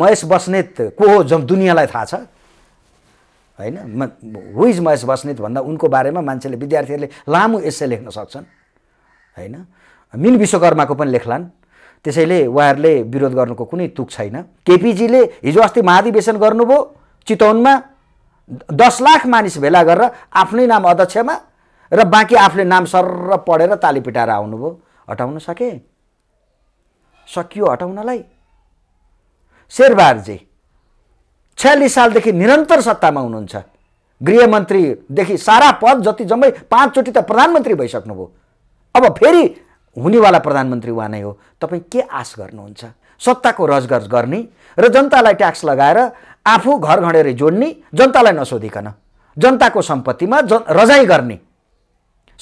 महेश बस्नेत को हो जब दुनियाँलाई थाहा छ होइन म हु महेश बस्नेत भन्दा उनको बारेमा मान्छेले विद्यार्थीहरूले लामो एसे लेख्न सक्छन् होइन मिन विश्वकर्माको पनि लेख्लान् त्यसैले उहाँहरूले विरोध गर्नुको कुनै तुक छैन केपिजीले हिजो अस्ति महाधिवेशन गर्नुभयो चितवनमा दस लाख मानिस भेला गरेर आफ्नै नाम अध्यक्षमा र बाँकी आफूले नाम र पढेर ताली पिटाएर आउनुभयो हटाउन सके सकियो हटाउनलाई शेरबहादुरजी छ्यालिस सालदेखि निरन्तर सत्तामा हुनुहुन्छ गृहमन्त्रीदेखि सारा पद जति जम्मै पाँचचोटि त प्रधानमन्त्री भइसक्नुभयो अब फेरि हुनेवाला प्रधानमन्त्री उहाँ नै हो तपाईँ के आश गर्नुहुन्छ सत्ताको रजगज गर्ने र जनतालाई ट्याक्स लगाएर आफू घर घडेर जोड्ने जनतालाई नसोधिकन जनताको सम्पत्तिमा ज रजाइ गर्ने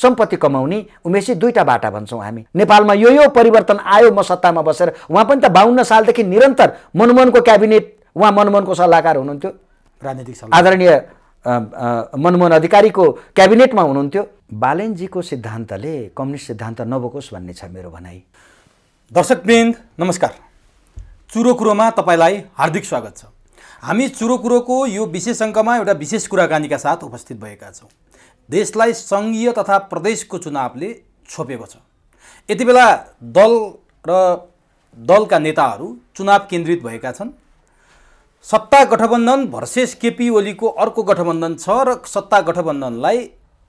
सम्पत्ति कमाउने उमेसी दुईवटा बाटा भन्छौँ हामी नेपालमा यो यो परिवर्तन आयो म सत्तामा बसेर उहाँ पनि त बाहन्न सालदेखि निरन्तर मनमोहनको क्याबिनेट उहाँ मनमोहनको सल्लाहकार हुनुहुन्थ्यो राजनीतिक आदरणीय मनमोहन अधिकारीको क्याबिनेटमा हुनुहुन्थ्यो बालेनजीको सिद्धान्तले कम्युनिस्ट सिद्धान्त नबोकोस् भन्ने छ मेरो भनाइ दर्शकवृन्द नमस्कार चुरो कुरोमा तपाईँलाई हार्दिक स्वागत छ हामी चुरो कुरोको यो विशेष अङ्कमा एउटा विशेष कुराकानीका साथ उपस्थित भएका छौँ देशलाई सङ्घीय तथा प्रदेशको चुनावले छोपेको छ यति बेला दल र दलका नेताहरू चुनाव केन्द्रित भएका छन् सत्ता गठबन्धन भर्सेस केपी ओलीको अर्को गठबन्धन छ र सत्ता गठबन्धनलाई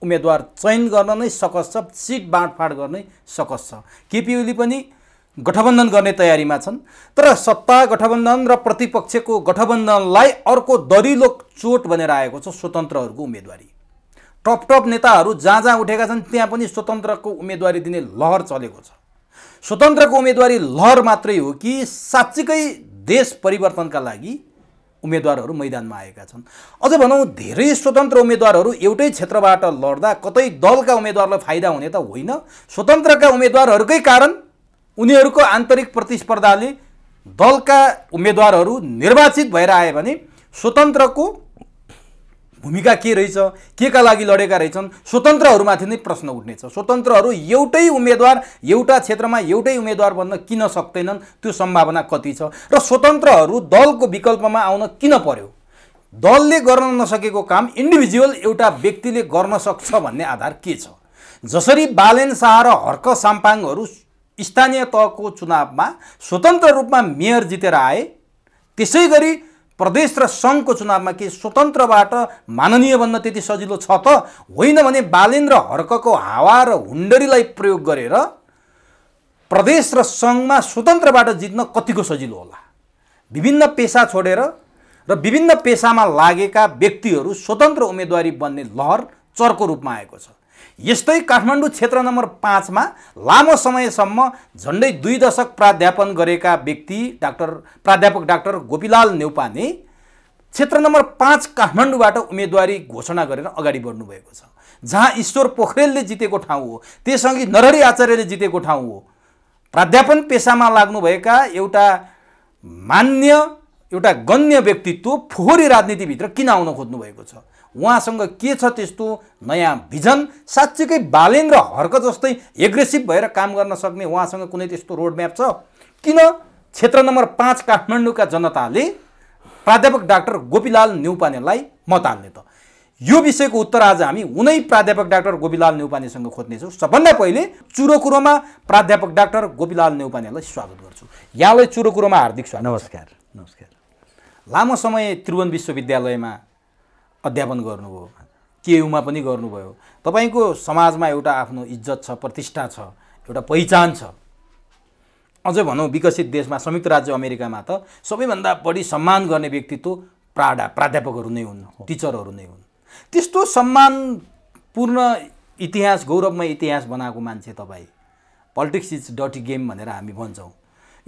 उम्मेदवार चयन गर्न नै सकस छ सिट बाँडफाँड गर्नै सकस छ केपी ओली पनि गठबन्धन गर्ने तयारीमा छन् तर सत्ता गठबन्धन र प्रतिपक्षको गठबन्धनलाई अर्को दरिलो चोट बनेर आएको छ स्वतन्त्रहरूको उम्मेदवारी टप टप नेताहरू जहाँ जहाँ उठेका छन् त्यहाँ पनि स्वतन्त्रको उम्मेदवारी दिने लहर चलेको छ स्वतन्त्रको उम्मेदवारी लहर मात्रै हो कि साँच्चीकै देश परिवर्तनका लागि उम्मेदवारहरू मैदानमा आएका छन् अझ भनौँ धेरै स्वतन्त्र उम्मेदवारहरू एउटै क्षेत्रबाट लड्दा कतै दलका उम्मेदवारलाई फाइदा हुने त होइन स्वतन्त्रका उम्मेदवारहरूकै कारण उनीहरूको आन्तरिक प्रतिस्पर्धाले दलका उम्मेदवारहरू निर्वाचित भएर आए भने स्वतन्त्रको भूमिका के रहेछ के का लागि लडेका रहेछन् स्वतन्त्रहरूमाथि नै प्रश्न उठ्नेछ स्वतन्त्रहरू एउटै उम्मेद्वार एउटा क्षेत्रमा एउटै उम्मेद्वार बन्न किन सक्दैनन् त्यो सम्भावना कति छ र स्वतन्त्रहरू दलको विकल्पमा आउन किन पर्यो दलले गर्न नसकेको काम इन्डिभिजुअल एउटा व्यक्तिले गर्न सक्छ भन्ने आधार के छ जसरी बालेन शाह र हर्क साम्पाङहरू स्थानीय तहको चुनावमा स्वतन्त्र रूपमा मेयर जितेर आए त्यसै गरी प्रदेश र सङ्घको चुनावमा के स्वतन्त्रबाट माननीय बन्न त्यति सजिलो छ त होइन भने बालेन्द्र हर्कको हावा र हुन्डरीलाई प्रयोग गरेर प्रदेश र सङ्घमा स्वतन्त्रबाट जित्न कतिको सजिलो होला विभिन्न पेसा छोडेर र विभिन्न पेसामा लागेका व्यक्तिहरू स्वतन्त्र उम्मेदवारी बन्ने लहर चर्को रूपमा आएको छ यस्तै काठमाडौँ क्षेत्र नम्बर पाँचमा लामो समयसम्म झन्डै दुई दशक प्राध्यापन गरेका व्यक्ति डाक्टर प्राध्यापक डाक्टर गोपीलाल नेउपाने क्षेत्र नम्बर पाँच काठमाडौँबाट उम्मेदवारी घोषणा गरेर अगाडि बढ्नुभएको छ जहाँ ईश्वर पोखरेलले जितेको ठाउँ हो त्यसअघि नरहरी आचार्यले जितेको ठाउँ हो प्राध्यापन पेसामा लाग्नुभएका एउटा मान्य एउटा गण्य व्यक्तित्व फोहोरी राजनीतिभित्र किन आउन खोज्नुभएको छ उहाँसँग के छ त्यस्तो नयाँ भिजन साँच्चीकै र हर्क जस्तै एग्रेसिभ भएर काम गर्न सक्ने उहाँसँग कुनै त्यस्तो रोडम्याप छ किन क्षेत्र नम्बर पाँच काठमाडौँका जनताले प्राध्यापक डाक्टर गोपीलाल न्युपानेलाई मत हाल्ने त यो विषयको उत्तर आज हामी उनै प्राध्यापक डाक्टर गोपीलाल नेउपानेसँग खोज्नेछौँ सबभन्दा पहिले चुरो कुरोमा प्राध्यापक डाक्टर गोपीलाल नेउपानेलाई स्वागत गर्छु यहाँलाई चुरो कुरोमा हार्दिक स्वागत नमस्कार नमस्कार लामो समय त्रिभुवन विश्वविद्यालयमा अध्यापन गर्नुभयो केयुमा पनि गर्नुभयो तपाईँको समाजमा एउटा आफ्नो इज्जत छ प्रतिष्ठा छ एउटा पहिचान छ अझ भनौँ विकसित देशमा संयुक्त राज्य अमेरिकामा त सबैभन्दा बढी सम्मान गर्ने व्यक्तित्व प्राडा प्राध्यापकहरू नै हुन् टिचरहरू नै हुन् त्यस्तो सम्मानपूर्ण इतिहास गौरवमय इतिहास बनाएको मान्छे तपाईँ पोलिटिक्स इज डटी गेम भनेर हामी भन्छौँ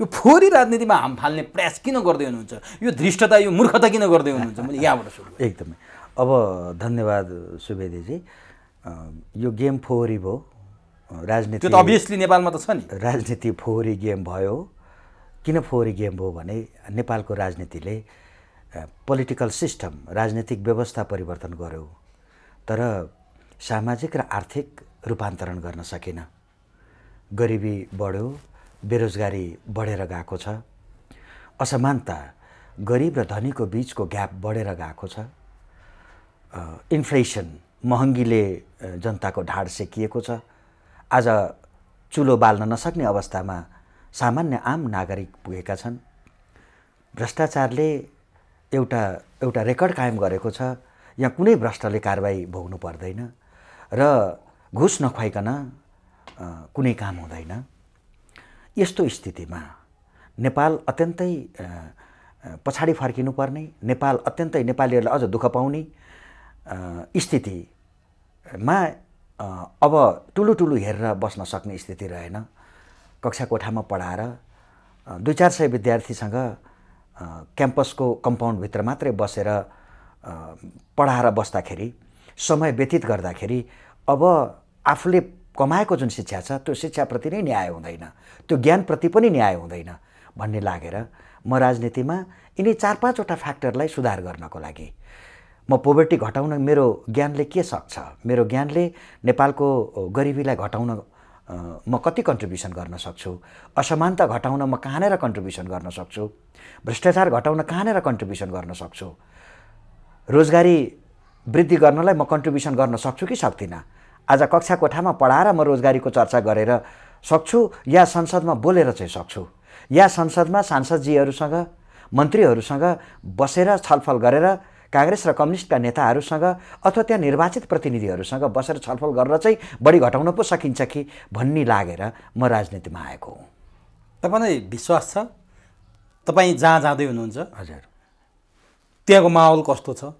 यो फोहोरी राजनीतिमा हाम फाल्ने प्रयास किन गर्दै हुनुहुन्छ यो धृष्टता यो मूर्खता किन गर्दै हुनुहुन्छ मैले यहाँबाट सुरु एकदमै अब धन्यवाद सुवेदीजी यो गेम फोहोरी भयो राजनीति त अभियसली नेपालमा त छ नि राजनीति फोहोरी गेम भयो किन फोहोरी गेम भयो भने नेपालको राजनीतिले पोलिटिकल सिस्टम राजनीतिक व्यवस्था परिवर्तन गर्यो तर सामाजिक र आर्थिक रूपान्तरण गर्न सकेन गरिबी बढ्यो बेरोजगारी बढेर गएको छ असमानता गरिब र धनीको बिचको ग्याप बढेर गएको छ इन्फ्लेसन महँगीले जनताको ढाड सेकिएको छ आज चुलो बाल्न नसक्ने अवस्थामा सामान्य आम नागरिक पुगेका छन् भ्रष्टाचारले एउटा एउटा रेकर्ड कायम गरेको छ यहाँ कुनै भ्रष्टले कारवाही भोग्नु पर्दैन र घुस नखुवाइकन कुनै काम हुँदैन यस्तो स्थितिमा नेपाल अत्यन्तै पछाडि फर्किनुपर्ने नेपाल अत्यन्तै नेपालीहरूलाई अझ दुःख पाउने स्थितिमा अब टुलु टुलु हेरेर बस्न सक्ने स्थिति रहेन कक्षा कोठामा पढाएर दुई चार सय विद्यार्थीसँग क्याम्पसको कम्पाउन्डभित्र मात्रै बसेर पढाएर बस्दाखेरि समय व्यतीत गर्दाखेरि अब आफूले कमाएको जुन शिक्षा छ त्यो शिक्षाप्रति नै न्याय हुँदैन त्यो ज्ञानप्रति पनि न्याय हुँदैन भन्ने लागेर म राजनीतिमा यिनी चार पाँचवटा फ्याक्टरलाई सुधार गर्नको लागि म पोभर्टी घटाउन मेरो ज्ञानले के सक्छ मेरो ज्ञानले नेपालको गरिबीलाई घटाउन म कति कन्ट्रिब्युसन गर्न सक्छु असमानता घटाउन म कहाँनिर कन्ट्रिब्युसन गर्न सक्छु भ्रष्टाचार घटाउन कहाँनिर कन्ट्रिब्युसन गर्न सक्छु रोजगारी वृद्धि गर्नलाई म कन्ट्रिब्युसन गर्न सक्छु कि सक्दिनँ आज कक्षा कोठामा पढाएर म रोजगारीको चर्चा गरेर सक्छु या संसदमा बोलेर चाहिँ सक्छु या संसदमा सांसदजीहरूसँग मन्त्रीहरूसँग बसेर छलफल गरेर काङ्ग्रेस र कम्युनिस्टका नेताहरूसँग अथवा त्यहाँ निर्वाचित प्रतिनिधिहरूसँग बसेर छलफल गरेर चाहिँ बढी घटाउन पो सकिन्छ कि भन्ने लागेर म राजनीतिमा आएको हुँ तपाईँलाई विश्वास छ तपाईँ जहाँ जाँदै हुनुहुन्छ हजुर त्यहाँको माहौल कस्तो छ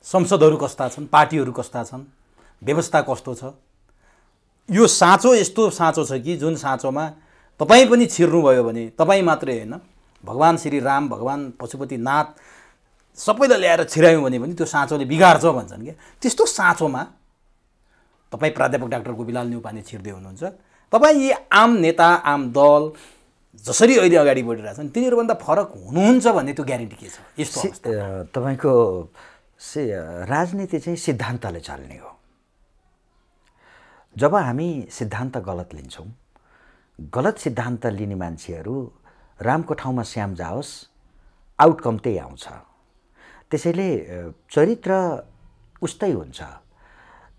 संसदहरू कस्ता छन् पार्टीहरू कस्ता छन् व्यवस्था कस्तो छ यो साँचो यस्तो साँचो छ कि जुन साँचोमा तपाईँ पनि छिर्नुभयो भने तपाईँ मात्रै होइन भगवान् श्री राम भगवान् पशुपतिनाथ सबैलाई ल्याएर छिरायौँ भने पनि त्यो साँचोले बिगार्छ भन्छन् क्या त्यस्तो साँचोमा तपाईँ प्राध्यापक डाक्टर गोपीलाल न्युपाने छिर्दै हुनुहुन्छ तपाईँ यी आम नेता आम दल जसरी अहिले अगाडि बढिरहेछन् तिनीहरूभन्दा फरक हुनुहुन्छ भन्ने त्यो ग्यारेन्टी के छ यस्तो तपाईँको से राजनीति चाहिँ सिद्धान्तले चल्ने हो जब हामी सिद्धान्त गलत लिन्छौँ गलत सिद्धान्त लिने मान्छेहरू रामको ठाउँमा श्याम जाओस् आउटकम त्यही आउँछ त्यसैले चरित्र उस्तै हुन्छ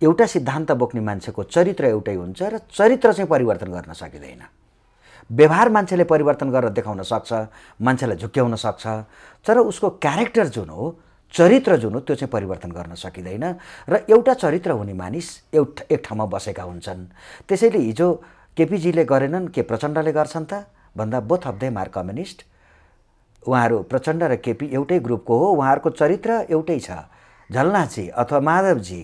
एउटा सिद्धान्त बोक्ने मान्छेको चरित्र एउटै हुन्छ र चरित्र चाहिँ परिवर्तन गर्न सकिँदैन व्यवहार मान्छेले परिवर्तन गरेर देखाउन सक्छ मान्छेलाई झुक्क्याउन सक्छ तर उसको क्यारेक्टर जुन हो चरित्र जुन हो त्यो चाहिँ परिवर्तन गर्न सकिँदैन र एउटा चरित्र हुने मानिस एउटा एक ठाउँमा बसेका हुन्छन् त्यसैले हिजो केपिजीले गरेनन् के प्रचण्डले गर्छन् त भन्दा both of them are communist उहाँहरू प्रचण्ड र केपी एउटै ग्रुपको हो उहाँहरूको चरित्र एउटै छ झलनाजी अथवा माधवजी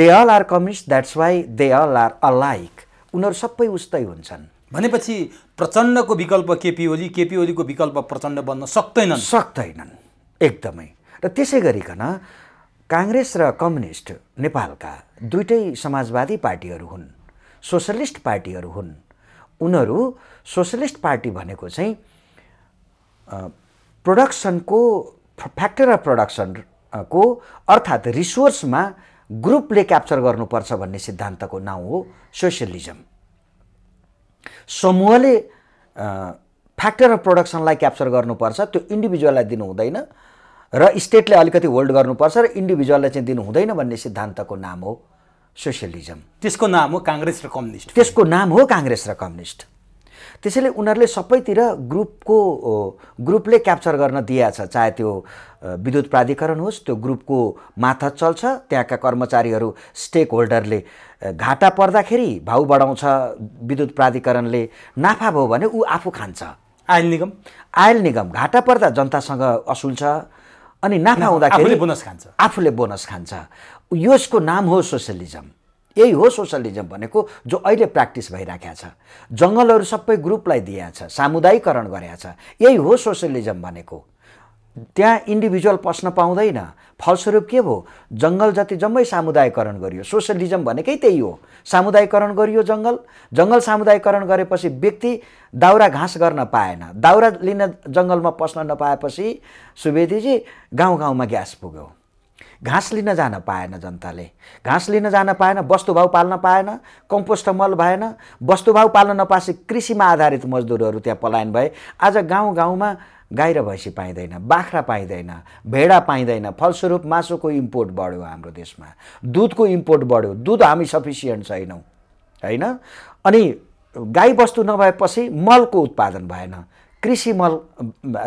they all are communist that's why they all are alike उनीहरू सबै उस्तै हुन्छन् भनेपछि प्रचण्डको विकल्प केपी ओली केपी ओलीको विकल्प प्रचण्ड बन्न सक्दैनन् सक्दैनन् एकदमै र त्यसै गरिकन काङ्ग्रेस र कम्युनिस्ट नेपालका दुइटै समाजवादी पार्टीहरू हुन् सोसलिस्ट पार्टीहरू हुन् उनीहरू सोसलिस्ट पार्टी भनेको चाहिँ प्रोडक्सनको फ्याक्टर अफ प्रडक्सनको अर्थात् रिसोर्समा ग्रुपले क्याप्चर गर्नुपर्छ भन्ने सिद्धान्तको नाउँ हो सोसियलिजम समूहले फ्याक्टर अफ प्रडक्सनलाई क्याप्चर गर्नुपर्छ त्यो इन्डिभिजुअललाई दिनु हुँदैन र स्टेटले अलिकति होल्ड गर्नुपर्छ र इन्डिभिजुअललाई चाहिँ दिनु हुँदैन भन्ने सिद्धान्तको नाम हो सोसियलिजम त्यसको नाम हो काङ्ग्रेस र कम्युनिस्ट त्यसको नाम हो काङ्ग्रेस र कम्युनिस्ट त्यसैले उनीहरूले सबैतिर ग्रुपको ग्रुपले क्याप्चर गर्न छ चाहे त्यो विद्युत प्राधिकरण होस् त्यो ग्रुपको माथा चल्छ त्यहाँका कर्मचारीहरू स्टेक होल्डरले घाटा पर्दाखेरि भाउ बढाउँछ विद्युत प्राधिकरणले नाफा भयो भने ऊ आफू खान्छ आयल निगम आयल निगम घाटा पर्दा जनतासँग असुल छ अनि नाफा हुँदाखेरि बोनस खान्छ आफूले बोनस खान्छ यसको नाम हो सोसियलिजम यही हो सोसलिजम भनेको जो अहिले प्र्याक्टिस भइराखेको छ जङ्गलहरू सबै ग्रुपलाई दिएको छ सामुदायिकरण गरेका छ यही हो सोसलिजम भनेको त्यहाँ इन्डिभिजुअल पस्न पाउँदैन फलस्वरूप के भयो जङ्गल जति जम्मै सामुदायिकरण गरियो सोसलिजम भनेकै त्यही हो सामुदायिकरण गरियो जङ्गल जङ्गल सामुदायिकरण गरेपछि व्यक्ति दाउरा घाँस गर्न पाएन दाउरा लिन जङ्गलमा पस्न नपाएपछि सुवेदीजी गाउँ गाउँमा ग्यास पुग्यो घाँस लिन जान पाएन जनताले घाँस लिन जान पाएन वस्तुभाव पाल्न पाएन कम्पोस्ट मल भएन वस्तुभाव पाल्न नपासे कृषिमा आधारित मजदुरहरू त्यहाँ पलायन भए आज गाउँ गाउँमा गाई र भैँसी पाइँदैन बाख्रा पाइँदैन भेडा पाइँदैन फलस्वरूप मासुको इम्पोर्ट बढ्यो हाम्रो देशमा दुधको इम्पोर्ट बढ्यो दुध हामी सफिसियन्ट छैनौँ होइन अनि गाई बस्तु नभएपछि मलको उत्पादन भएन कृषि मल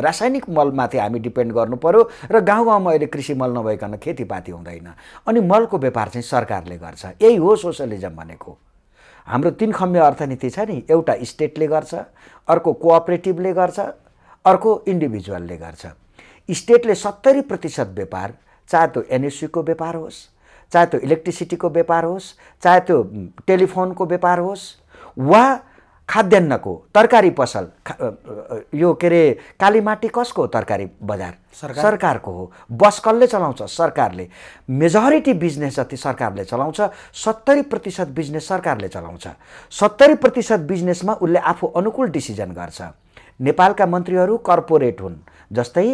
रासायनिक मलमाथि हामी डिपेन्ड गर्नु पऱ्यो र गाउँ गाउँमा अहिले कृषि मल नभइकन खेतीपाती हुँदैन अनि मलको व्यापार चाहिँ सरकारले गर्छ यही हो सोसलिजम भनेको हाम्रो तिन खम्य अर्थनीति छ नि एउटा स्टेटले गर्छ अर्को कोअपरेटिभले गर्छ अर्को इन्डिभिजुअलले गर्छ स्टेटले सत्तरी प्रतिशत व्यापार चाहे त्यो एनएसयुको व्यापार होस् चाहे त्यो इलेक्ट्रिसिटीको व्यापार होस् चाहे त्यो टेलिफोनको व्यापार होस् वा खाद्यान्नको तरकारी पसल यो के अरे कालीमाटी कसको तरकारी बजार सरकारको हो बस कसले चलाउँछ सरकारले मेजोरिटी बिजनेस जति सरकारले चलाउँछ सत्तरी प्रतिशत बिजनेस सरकारले चलाउँछ सत्तरी प्रतिशत बिजनेसमा उसले आफू अनुकूल डिसिजन गर्छ नेपालका मन्त्रीहरू कर्पोरेट हुन् जस्तै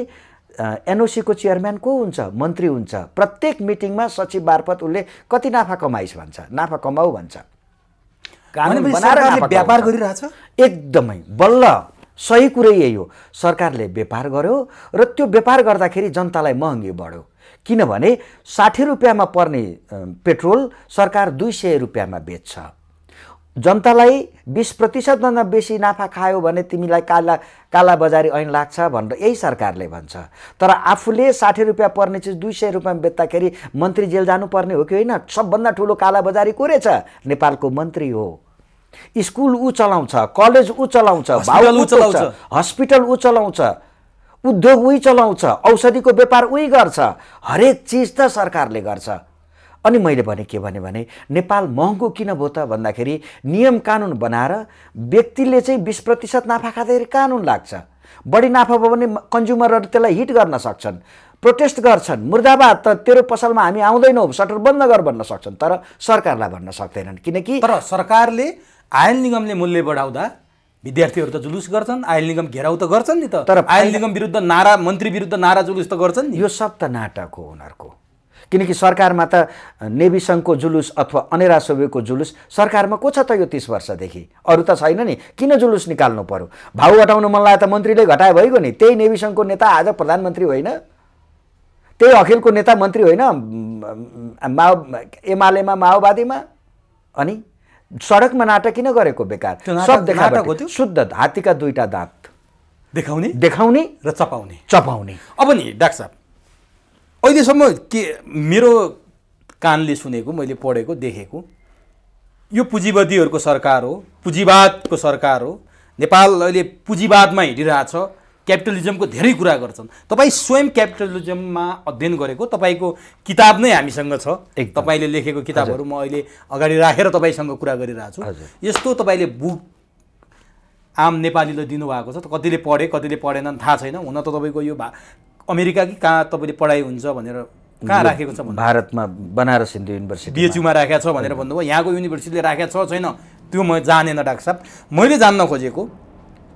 एनओसीको चेयरम्यान को हुन्छ मन्त्री हुन्छ प्रत्येक मिटिङमा सचिव मार्फत उसले कति नाफा कमाइस् भन्छ नाफा कमाऊ भन्छ कानुन व्यापार गरिरहेछ एकदमै बल्ल सही कुरै यही हो सरकारले व्यापार गर्यो र त्यो व्यापार गर्दाखेरि जनतालाई महँगी बढ्यो किनभने साठी रुपियाँमा पर्ने पेट्रोल सरकार दुई सय रुपियाँमा बेच्छ जनतालाई बिस प्रतिशतभन्दा बेसी नाफा खायो भने तिमीलाई काला काला बजारी ऐन लाग्छ भनेर यही सरकारले भन्छ तर आफूले साठी रुपियाँ पर्ने चिज दुई सय रुपियाँ बेच्दाखेरि मन्त्री जेल जानुपर्ने हो कि होइन सबभन्दा ठुलो काला बजारी को रहेछ नेपालको मन्त्री हो स्कुल ऊ चलाउँछ कलेज ऊ चलाउँछ भाउ चलाउँछ हस्पिटल ऊ चलाउँछ उद्योग उही चलाउँछ औषधिको व्यापार उही गर्छ हरेक चिज त सरकारले गर्छ अनि मैले भने के भने भने नेपाल महँगो किन भयो त भन्दाखेरि नियम कानुन बनाएर व्यक्तिले चाहिँ बिस प्रतिशत नाफा खाँदाखेरि कानुन लाग्छ बढी नाफा भयो भने कन्ज्युमरहरू त्यसलाई हिट गर्न सक्छन् प्रोटेस्ट गर्छन् मुर्दाबाद त तेरो पसलमा हामी आउँदैनौँ सटर बन्द गर भन्न सक्छन् तर सरकारलाई भन्न सक्दैनन् किनकि तर सरकारले आयल निगमले मूल्य बढाउँदा विद्यार्थीहरू त जुलुस गर्छन् आयल निगम घेराउ त गर्छन् नि त तर आयल निगम विरुद्ध नारा मन्त्री विरुद्ध नारा जुलुस त गर्छन् यो सब त नाटक हो उनीहरूको किनकि सरकारमा त नेभी सङ्घको जुलुस अथवा अनेरा सोभिको जुलुस सरकारमा को छ त यो तिस वर्षदेखि अरू त छैन नि किन जुलुस निकाल्नु पर्यो भाउ घटाउनु मन लाग्यो त मन्त्रीले घटाए भइगयो नि त्यही नेभी सङ्घको नेता आज प्रधानमन्त्री होइन त्यही अखिलको नेता मन्त्री होइन माओ एमालेमा माओवादीमा अनि सडकमा नाटक किन गरेको बेकार सब देखाएको शुद्ध हात्तीका दुईवटा दाँत देखाउने देखाउने र चपाउने चपाउने अब नि डाक्टर साहब अहिलेसम्म के मेरो कानले सुनेको मैले पढेको देखेको यो पुँजीवादीहरूको सरकार हो पुँजीवादको सरकार हो नेपाल अहिले पुँजीवादमा हिँडिरहेछ क्यापिटलिजमको धेरै कुरा गर्छन् तपाईँ स्वयं क्यापिटलिजममा अध्ययन गरेको तपाईँको किताब नै हामीसँग छ तपाईँले लेखेको किताबहरू म अहिले अगाडि राखेर तपाईँसँग कुरा गरिरहेको छु यस्तो तपाईँले बुक आम नेपालीले दिनुभएको छ कतिले पढे कतिले पढेनन् थाहा छैन हुन त तपाईँको यो भा अमेरिका कि कहाँ तपाईँले पढाइ हुन्छ भनेर कहाँ राखेको छ भारतमा बनारस हिन्दू युनिभर्सिटी बिएचयुमा राखेको छ भनेर भन्नुभयो यहाँको युनिभर्सिटीले राखेको छ छैन त्यो म जानेन डाक्टर साहब मैले जान्न खोजेको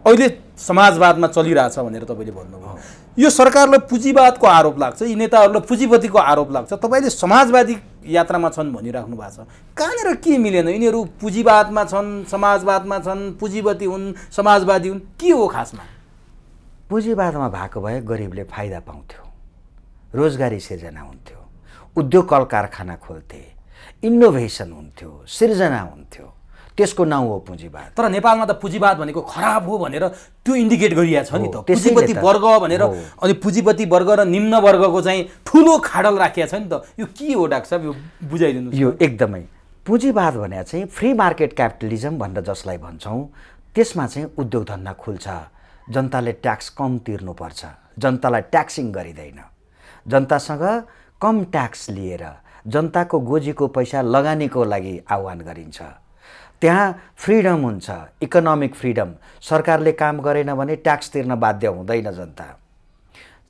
अहिले समाजवादमा चलिरहेछ भनेर तपाईँले भन्नुभयो यो सरकारलाई पुँजीवादको आरोप लाग्छ यी नेताहरूलाई पुँजीपतिको आरोप लाग्छ तपाईँले समाजवादी यात्रामा छन् भनिराख्नु भएको छ कहाँनिर के मिलेन यिनीहरू पुँजीवादमा छन् समाजवादमा छन् पुँजीपति हुन् समाजवादी हुन् के हो खासमा पुँजीवादमा भएको भए गरिबले फाइदा पाउँथ्यो रोजगारी सिर्जना हुन्थ्यो उद्योग कल कारखाना खोल्थे इनोभेसन हुन्थ्यो सिर्जना हुन्थ्यो त्यसको नाउँ हो पुँजीवाद तर नेपालमा त पुँजीवाद भनेको खराब हो भनेर त्यो इन्डिकेट गरिया छ नि त पुँजीपति वर्ग भनेर अनि पुँजीपति वर्ग र निम्न वर्गको चाहिँ ठुलो खाडल राखिया छ नि त यो के हो डाक्टर साहब यो बुझाइदिनु यो एकदमै पुँजीवाद भने चाहिँ फ्री मार्केट क्यापिटलिजम भनेर जसलाई भन्छौँ त्यसमा चाहिँ उद्योग धन्दा खुल्छ जनताले ट्याक्स कम तिर्नुपर्छ जनतालाई ट्याक्सिङ गरिँदैन जनतासँग कम ट्याक्स लिएर जनताको गोजीको पैसा लगानीको लागि आह्वान गरिन्छ त्यहाँ फ्रिडम हुन्छ इकोनोमिक फ्रिडम सरकारले काम गरेन भने ट्याक्स तिर्न बाध्य हुँदैन जनता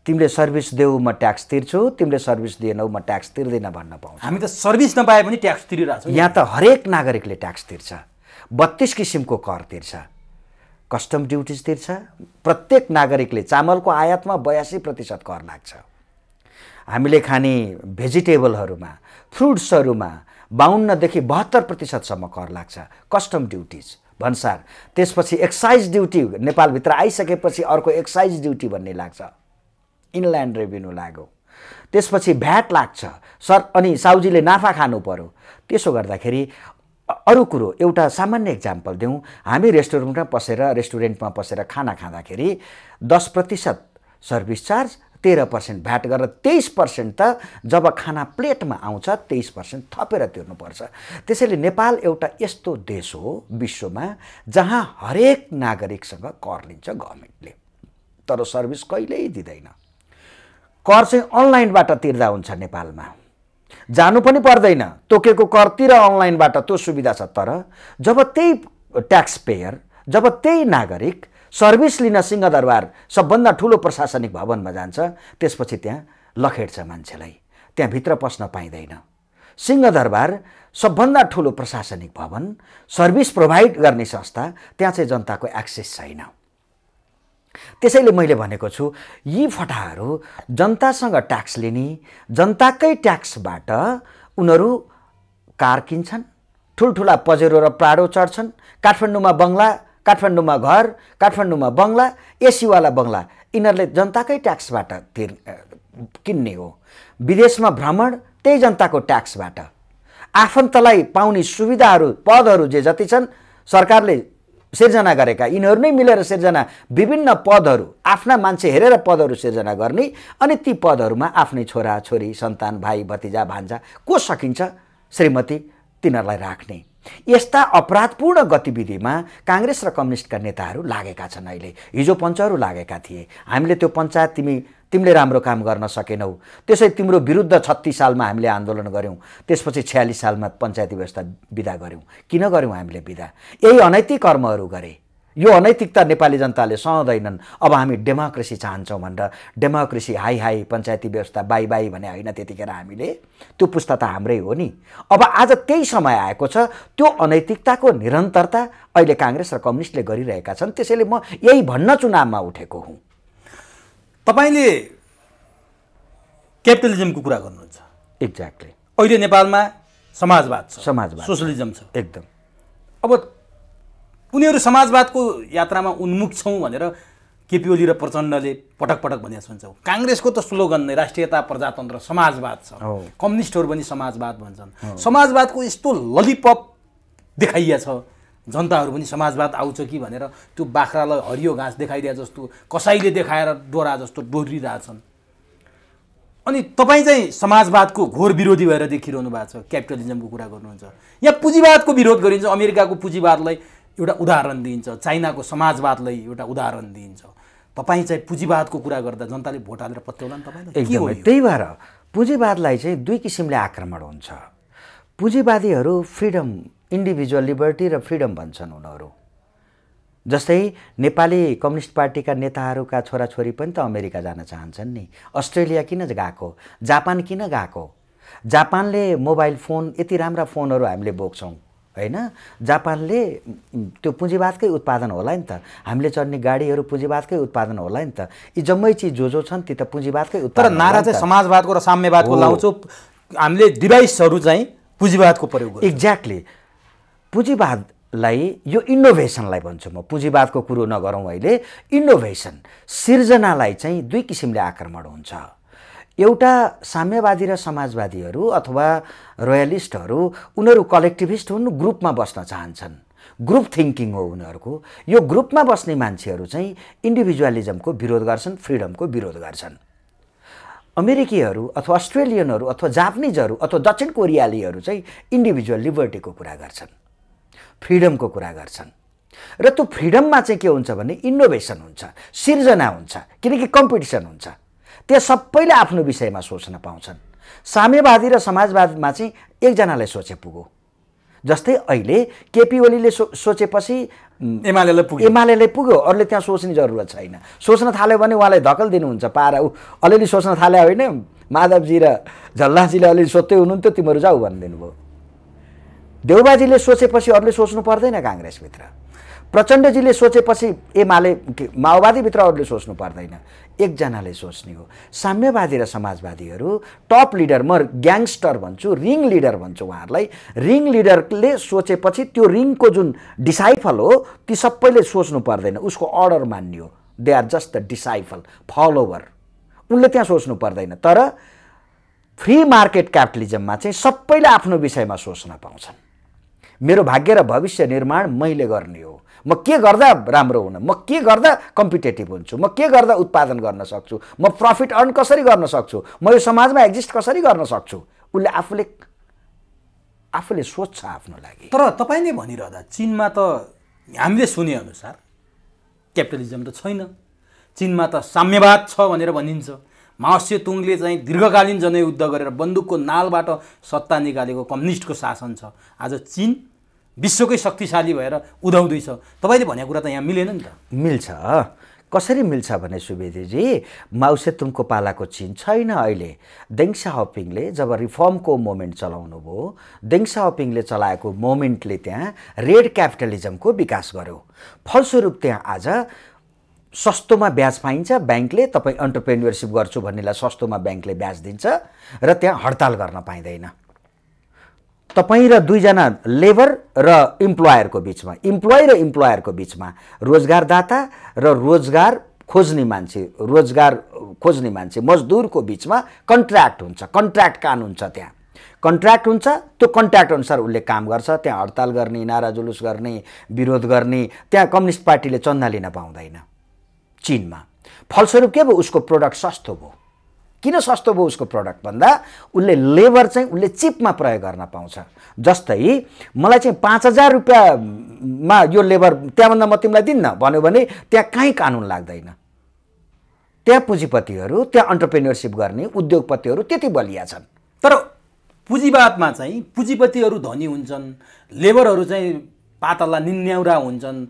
तिमीले सर्भिस देऊ म ट्याक्स तिर्छु तिमीले सर्भिस दिएनौ म ट्याक्स तिर्दिनँ भन्न पाउँछ हामी त सर्भिस नपाए पनि ट्याक्स तिरिरहेको छ यहाँ त हरेक नागरिकले ट्याक्स तिर्छ बत्तिस किसिमको कर तिर्छ कस्टम ड्युटिज तिर्छ प्रत्येक नागरिकले चामलको आयातमा बयासी प्रतिशत कर लाग्छ हामीले खाने भेजिटेबलहरूमा फ्रुट्सहरूमा बाहुन्नदेखि बहत्तर प्रतिशतसम्म कर लाग्छ कस्टम ड्युटिज भन्सार त्यसपछि एक्साइज ड्युटी नेपालभित्र आइसकेपछि अर्को एक्साइज ड्युटी भन्ने लाग्छ इनल्यान्ड रेभेन्यू लाग्यो त्यसपछि भ्याट लाग्छ सर अनि साउजीले नाफा खानु पर्यो त्यसो गर्दाखेरि अरू कुरो एउटा सामान्य इक्जाम्पल दिउँ हामी रेस्टुरेन्टमा पसेर रेस्टुरेन्टमा पसेर खाना खाँदाखेरि दस प्रतिशत सर्भिस चार्ज तेह्र पर्सेन्ट भ्याट गरेर तेइस पर्सेन्ट त जब खाना प्लेटमा आउँछ तेइस पर्सेन्ट थपेर तिर्नुपर्छ त्यसैले नेपाल एउटा यस्तो देश हो विश्वमा जहाँ हरेक नागरिकसँग कर लिन्छ गभर्मेन्टले तर सर्भिस कहिल्यै दिँदैन कर चाहिँ अनलाइनबाट तिर्दा हुन्छ नेपालमा जानु पनि पर्दैन तोकेको करतिर अनलाइनबाट त्यो सुविधा छ तर जब त्यही ट्याक्स पेयर जब त्यही नागरिक सर्भिस लिन सिंहदरबार सबभन्दा ठुलो प्रशासनिक भवनमा जान्छ त्यसपछि त्यहाँ लखेट्छ मान्छेलाई त्यहाँभित्र पस्न पाइँदैन सिंहदरबार सबभन्दा ठुलो प्रशासनिक भवन सर्भिस प्रोभाइड गर्ने संस्था त्यहाँ चाहिँ जनताको एक्सेस छैन त्यसैले मैले भनेको छु यी फटाहरू जनतासँग ट्याक्स लिने जनताकै ट्याक्सबाट उनीहरू कार किन्छन् ठुल्ठुला पजेरो र प्राडो चढ्छन् काठमाडौँमा बङ्गला काठमाडौँमा घर काठमाडौँमा बङ्गला एसीवाला बङ्गला यिनीहरूले जनताकै ट्याक्सबाट तिर् किन्ने हो विदेशमा भ्रमण त्यही जनताको ट्याक्सबाट आफन्तलाई पाउने सुविधाहरू पदहरू जे जति छन् सरकारले सिर्जना गरेका यिनीहरू नै मिलेर सिर्जना विभिन्न पदहरू आफ्ना मान्छे हेरेर पदहरू सिर्जना गर्ने अनि ती पदहरूमा आफ्नै छोरा छोरी सन्तान भाइ भतिजा भान्जा को सकिन्छ श्रीमती तिनीहरूलाई राख्ने यस्ता अपराधपूर्ण गतिविधिमा काङ्ग्रेस र कम्युनिस्टका नेताहरू लागेका छन् अहिले हिजो पञ्चहरू लागेका थिए हामीले त्यो पञ्चायत तिमी तिमीले राम्रो काम गर्न सकेनौ त्यसै तिम्रो विरुद्ध छत्तिस सालमा हामीले आन्दोलन गऱ्यौँ त्यसपछि छ्यालिस सालमा पञ्चायती व्यवस्था विदा गऱ्यौँ किन गऱ्यौँ हामीले विदा यही अनैतिक कर्महरू गरे यो अनैतिकता नेपाली जनताले सहँदैनन् अब हामी डेमोक्रेसी चाहन्छौँ भनेर डेमोक्रेसी हाई हाई पञ्चायती व्यवस्था बाई बाई भने होइन त्यतिखेर हामीले त्यो पुस्ता त हाम्रै हो नि अब आज त्यही समय आएको छ त्यो अनैतिकताको निरन्तरता अहिले काङ्ग्रेस र कम्युनिस्टले गरिरहेका छन् त्यसैले म यही भन्न चुनावमा उठेको हुँ तपाईँले क्यापिटलिजमको कुरा गर्नुहुन्छ एक्ज्याक्टली अहिले नेपालमा समाजवाद छ समाजवाद सोसलिजम छ एकदम अब उनीहरू समाजवादको यात्रामा उन्मुख छौँ भनेर केपी ओली र प्रचण्डले पटक पटक भनिया सुन्छौँ काङ्ग्रेसको त स्लोगन नै राष्ट्रियता प्रजातन्त्र समाजवाद छ कम्युनिस्टहरू पनि समाजवाद भन्छन् समाजवादको यस्तो ललिपप देखाइया छ जनताहरू पनि समाजवाद आउँछ कि भनेर त्यो बाख्रालाई हरियो घाँस देखाइदिए जस्तो कसैले देखाएर डोरा जस्तो डोरिरहेछन् अनि तपाईँ चाहिँ समाजवादको घोर विरोधी भएर देखिरहनु भएको छ क्यापिटलिजमको कुरा गर्नुहुन्छ यहाँ पुँजीवादको विरोध गरिन्छ अमेरिकाको पुँजीवादलाई एउटा उदाहरण दिइन्छ चाइनाको समाजवादलाई एउटा उदाहरण दिइन्छ तपाईँ चाहिँ पुँजीवादको कुरा गर्दा जनताले भोट हालेर पत्याउला नि तपाईँलाई त्यही भएर पुँजीवादलाई चाहिँ दुई किसिमले आक्रमण हुन्छ पुँजीवादीहरू फ्रिडम इन्डिभिजुअल लिबर्टी र फ्रिडम भन्छन् उनीहरू जस्तै नेपाली कम्युनिस्ट पार्टीका नेताहरूका छोराछोरी पनि त अमेरिका जान चाहन्छन् नि अस्ट्रेलिया किन गएको जापान किन गएको जापानले मोबाइल फोन यति राम्रा फोनहरू हामीले बोक्छौँ होइन जापानले त्यो पुँजीवादकै उत्पादन होला नि त हामीले चढ्ने गाडीहरू पुँजीवादकै उत्पादन होला नि त यी जम्मै चिज जो जो छन् ती त पुँजीवादकै उत्पादन तर नारा चाहिँ समाजवादको र साम्यवादको लाउँछौँ हामीले डिभाइसहरू चाहिँ पुँजीवादको प्रयोग एक्ज्याक्टली पुँजीवादलाई लाई यो इनोभेसनलाई भन्छु म पुँजीवादको कुरो नगरौँ अहिले इनोभेसन सिर्जनालाई चाहिँ दुई किसिमले आक्रमण हुन्छ एउटा साम्यवादी र समाजवादीहरू अथवा रोयलिस्टहरू उनीहरू कलेक्टिभिस्ट हुन् ग्रुपमा बस्न चाहन्छन् ग्रुप थिङ्किङ हो उनीहरूको यो ग्रुपमा बस्ने मान्छेहरू चाहिँ इन्डिभिजुअलिजमको विरोध गर्छन् फ्रिडमको विरोध गर्छन् अमेरिकीहरू अथवा अस्ट्रेलियनहरू अथवा जापानिजहरू अथवा दक्षिण कोरियालीहरू चाहिँ इन्डिभिजुअल लिबर्टीको कुरा गर्छन् फ्रिडमको कुरा गर्छन् र त्यो फ्रिडममा चाहिँ के हुन्छ भने इनोभेसन हुन्छ सिर्जना हुन्छ किनकि कम्पिटिसन हुन्छ त्यो सबैले आफ्नो विषयमा सोच्न पाउँछन् साम्यवादी र समाजवादमा चाहिँ एकजनालाई सोचे पुगो जस्तै अहिले केपी ओलीले सो सोचेपछि एमाले पुग्यो एमाले पुग्यो अरूले त्यहाँ सोच्ने जरुरत छैन सोच्न थाल्यो भने उहाँलाई धकल दिनुहुन्छ पारा ऊ अलिअलि सोच्न थाल्यो होइन माधवजी र झल्लाजीले अलिअलि सोध्दै हुनुहुन्थ्यो तिमीहरू जाऊ भनिदिनु भयो देउबाजीले सोचेपछि अरूले सोच्नु पर्दैन काङ्ग्रेसभित्र प्रचण्डजीले सोचेपछि एमाले माओवादीभित्रहरूले सोच्नु पर्दैन एकजनाले सोच्ने हो साम्यवादी र समाजवादीहरू टप लिडर म ग्याङस्टर भन्छु रिङ लिडर भन्छु उहाँहरूलाई रिङ लिडरले सोचेपछि त्यो रिङको जुन डिसाइफल हो ती सबैले सोच्नु पर्दैन उसको अर्डर मान्ने हो they are just the disciple follower उनले त्यहाँ सोच्नु पर्दैन तर फ्री मार्केट क्यापिटलिजममा चाहिँ सबैले आफ्नो विषयमा सोच्न पाउँछन् मेरो भाग्य र भविष्य निर्माण मैले गर्ने हो म के गर्दा राम्रो हुन म के गर्दा कम्पिटेटिभ हुन्छु म के गर्दा उत्पादन गर्न सक्छु म प्रफिट अर्न कसरी गर्न सक्छु म यो समाजमा एक्जिस्ट कसरी गर्न सक्छु उसले आफूले आफूले सोच्छ आफ्नो लागि तर तपाईँले भनिरहँदा चिनमा त हामीले सुनेअनुसार क्यापिटलिजम त छैन चिनमा त साम्यवाद छ भनेर भनिन्छ तुङले चाहिँ दीर्घकालीन जनयुद्ध गरेर बन्दुकको नालबाट सत्ता निकालेको कम्युनिस्टको शासन छ आज चिन विश्वकै शक्तिशाली भएर उदाउँदैछ तपाईँले भनेको कुरा त यहाँ मिलेन नि त मिल्छ कसरी मिल्छ भने सुवेदीजी माउसेतुङको पालाको चिन छैन अहिले देङ्सा हपिङले जब रिफर्मको मोमेन्ट चलाउनु भयो देङ्सा हपिङले चलाएको मोमेन्टले त्यहाँ रेड क्यापिटलिजमको विकास गर्यो फलस्वरूप त्यहाँ आज सस्तोमा ब्याज पाइन्छ ब्याङ्कले तपाईँ अन्टरप्रेन्यरसिप गर्छु भन्नेलाई सस्तोमा ब्याङ्कले ब्याज दिन्छ र त्यहाँ हडताल गर्न पाइँदैन तपाईँ र दुईजना लेबर र इम्प्लोयरको बिचमा इम्प्लोय र इम्प्लोयरको बिचमा रोजगारदाता र रोजगार खोज्ने मान्छे रोजगार खोज्ने मान्छे मजदुरको बिचमा कन्ट्र्याक्ट हुन्छ कन्ट्र्याक्ट कान हुन्छ त्यहाँ कन्ट्र्याक्ट हुन्छ त्यो कन्ट्र्याक्ट अनुसार उसले काम गर्छ त्यहाँ हडताल गर्ने नारा जुलुस गर्ने विरोध गर्ने त्यहाँ कम्युनिस्ट पार्टीले चन्दा लिन पाउँदैन चिनमा फलस्वरूप के भयो उसको प्रोडक्ट सस्तो भयो किन सस्तो भयो उसको प्रडक्ट भन्दा उसले लेबर चाहिँ उसले चिपमा प्रयोग गर्न पाउँछ जस्तै मलाई चाहिँ पाँच हजार रुपियाँमा यो लेबर त्यहाँभन्दा म तिमीलाई दिन्न भन्यो भने त्यहाँ कहीँ कानुन लाग्दैन त्यहाँ पुँजीपतिहरू त्यहाँ अन्टरप्रेन्यरसिप गर्ने उद्योगपतिहरू त्यति बलिया छन् तर पुँजीवादमा चाहिँ पुँजीपतिहरू धनी हुन्छन् लेबरहरू चाहिँ पातला निन्याउरा हुन्छन्